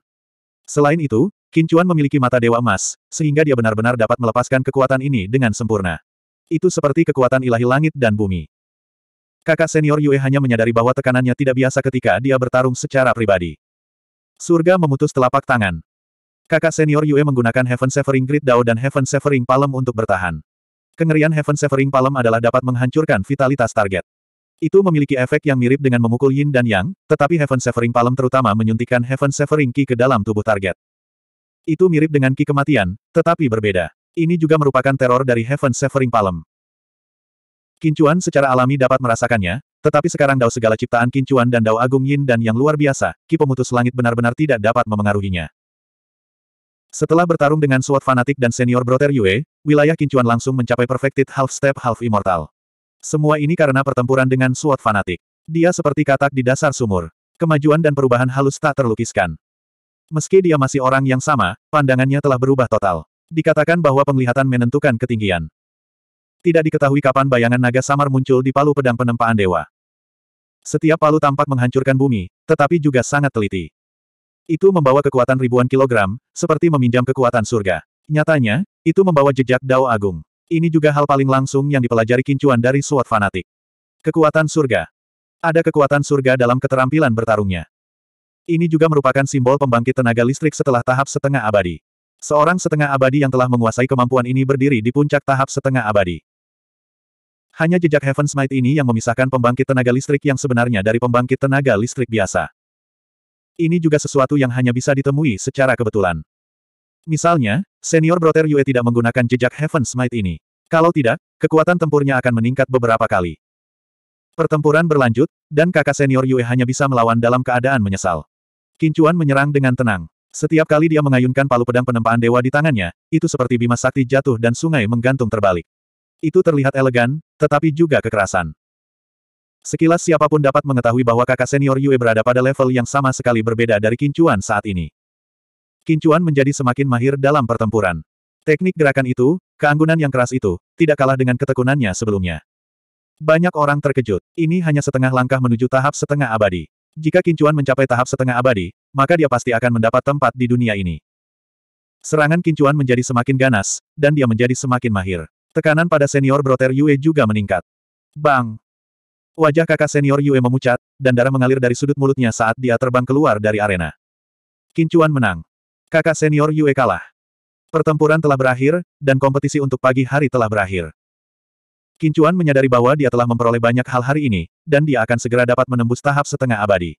Selain itu, Kincuan memiliki mata dewa emas, sehingga dia benar-benar dapat melepaskan kekuatan ini dengan sempurna. Itu seperti kekuatan ilahi langit dan bumi. Kakak senior Yue hanya menyadari bahwa tekanannya tidak biasa ketika dia bertarung secara pribadi. Surga memutus telapak tangan. Kakak senior Yue menggunakan Heaven Severing Grid Dao dan Heaven Severing Palem untuk bertahan. Kengerian Heaven Severing Palem adalah dapat menghancurkan vitalitas target. Itu memiliki efek yang mirip dengan memukul Yin dan Yang, tetapi Heaven Severing Palem terutama menyuntikkan Heaven Severing Ki ke dalam tubuh target. Itu mirip dengan Ki kematian, tetapi berbeda. Ini juga merupakan teror dari Heaven Severing Palem. Kincuan secara alami dapat merasakannya, tetapi sekarang dao segala ciptaan kincuan dan dao agung yin dan yang luar biasa, ki pemutus langit benar-benar tidak dapat memengaruhinya. Setelah bertarung dengan Suat fanatik dan senior Brother Yue, wilayah kincuan langsung mencapai perfected half step half immortal. Semua ini karena pertempuran dengan Suat fanatik. Dia seperti katak di dasar sumur. Kemajuan dan perubahan halus tak terlukiskan. Meski dia masih orang yang sama, pandangannya telah berubah total. Dikatakan bahwa penglihatan menentukan ketinggian. Tidak diketahui kapan bayangan naga samar muncul di palu pedang penempaan dewa. Setiap palu tampak menghancurkan bumi, tetapi juga sangat teliti. Itu membawa kekuatan ribuan kilogram, seperti meminjam kekuatan surga. Nyatanya, itu membawa jejak Dao Agung. Ini juga hal paling langsung yang dipelajari kincuan dari suat fanatik. Kekuatan surga. Ada kekuatan surga dalam keterampilan bertarungnya. Ini juga merupakan simbol pembangkit tenaga listrik setelah tahap setengah abadi. Seorang setengah abadi yang telah menguasai kemampuan ini berdiri di puncak tahap setengah abadi. Hanya jejak Heaven's Might ini yang memisahkan pembangkit tenaga listrik yang sebenarnya dari pembangkit tenaga listrik biasa. Ini juga sesuatu yang hanya bisa ditemui secara kebetulan. Misalnya, senior Brother Yue tidak menggunakan jejak Heaven's Might ini. Kalau tidak, kekuatan tempurnya akan meningkat beberapa kali. Pertempuran berlanjut, dan kakak senior Yue hanya bisa melawan dalam keadaan menyesal. Kincuan menyerang dengan tenang. Setiap kali dia mengayunkan palu pedang penempaan dewa di tangannya, itu seperti bima sakti jatuh dan sungai menggantung terbalik. Itu terlihat elegan, tetapi juga kekerasan. Sekilas siapapun dapat mengetahui bahwa kakak senior Yue berada pada level yang sama sekali berbeda dari Kincuan saat ini. Kincuan menjadi semakin mahir dalam pertempuran. Teknik gerakan itu, keanggunan yang keras itu, tidak kalah dengan ketekunannya sebelumnya. Banyak orang terkejut. Ini hanya setengah langkah menuju tahap setengah abadi. Jika Kincuan mencapai tahap setengah abadi, maka dia pasti akan mendapat tempat di dunia ini. Serangan Kincuan menjadi semakin ganas, dan dia menjadi semakin mahir. Tekanan pada senior broter Yue juga meningkat. Bang! Wajah kakak senior Yue memucat, dan darah mengalir dari sudut mulutnya saat dia terbang keluar dari arena. Kincuan menang. Kakak senior Yue kalah. Pertempuran telah berakhir, dan kompetisi untuk pagi hari telah berakhir. Kincuan menyadari bahwa dia telah memperoleh banyak hal hari ini, dan dia akan segera dapat menembus tahap setengah abadi.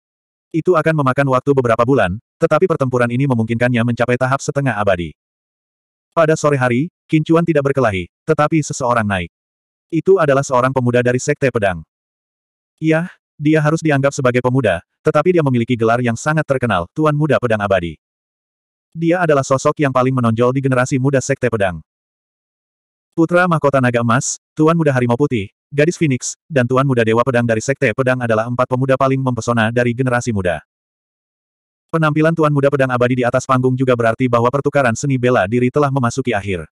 Itu akan memakan waktu beberapa bulan, tetapi pertempuran ini memungkinkannya mencapai tahap setengah abadi. Pada sore hari, Kincuan tidak berkelahi, tetapi seseorang naik. Itu adalah seorang pemuda dari Sekte Pedang. Yah, dia harus dianggap sebagai pemuda, tetapi dia memiliki gelar yang sangat terkenal, Tuan Muda Pedang Abadi. Dia adalah sosok yang paling menonjol di generasi muda Sekte Pedang. Putra Mahkota Naga Emas, Tuan Muda Harimau Putih, Gadis Phoenix, dan Tuan Muda Dewa Pedang dari Sekte Pedang adalah empat pemuda paling mempesona dari generasi muda. Penampilan Tuan Muda Pedang Abadi di atas panggung juga berarti bahwa pertukaran seni bela diri telah memasuki akhir.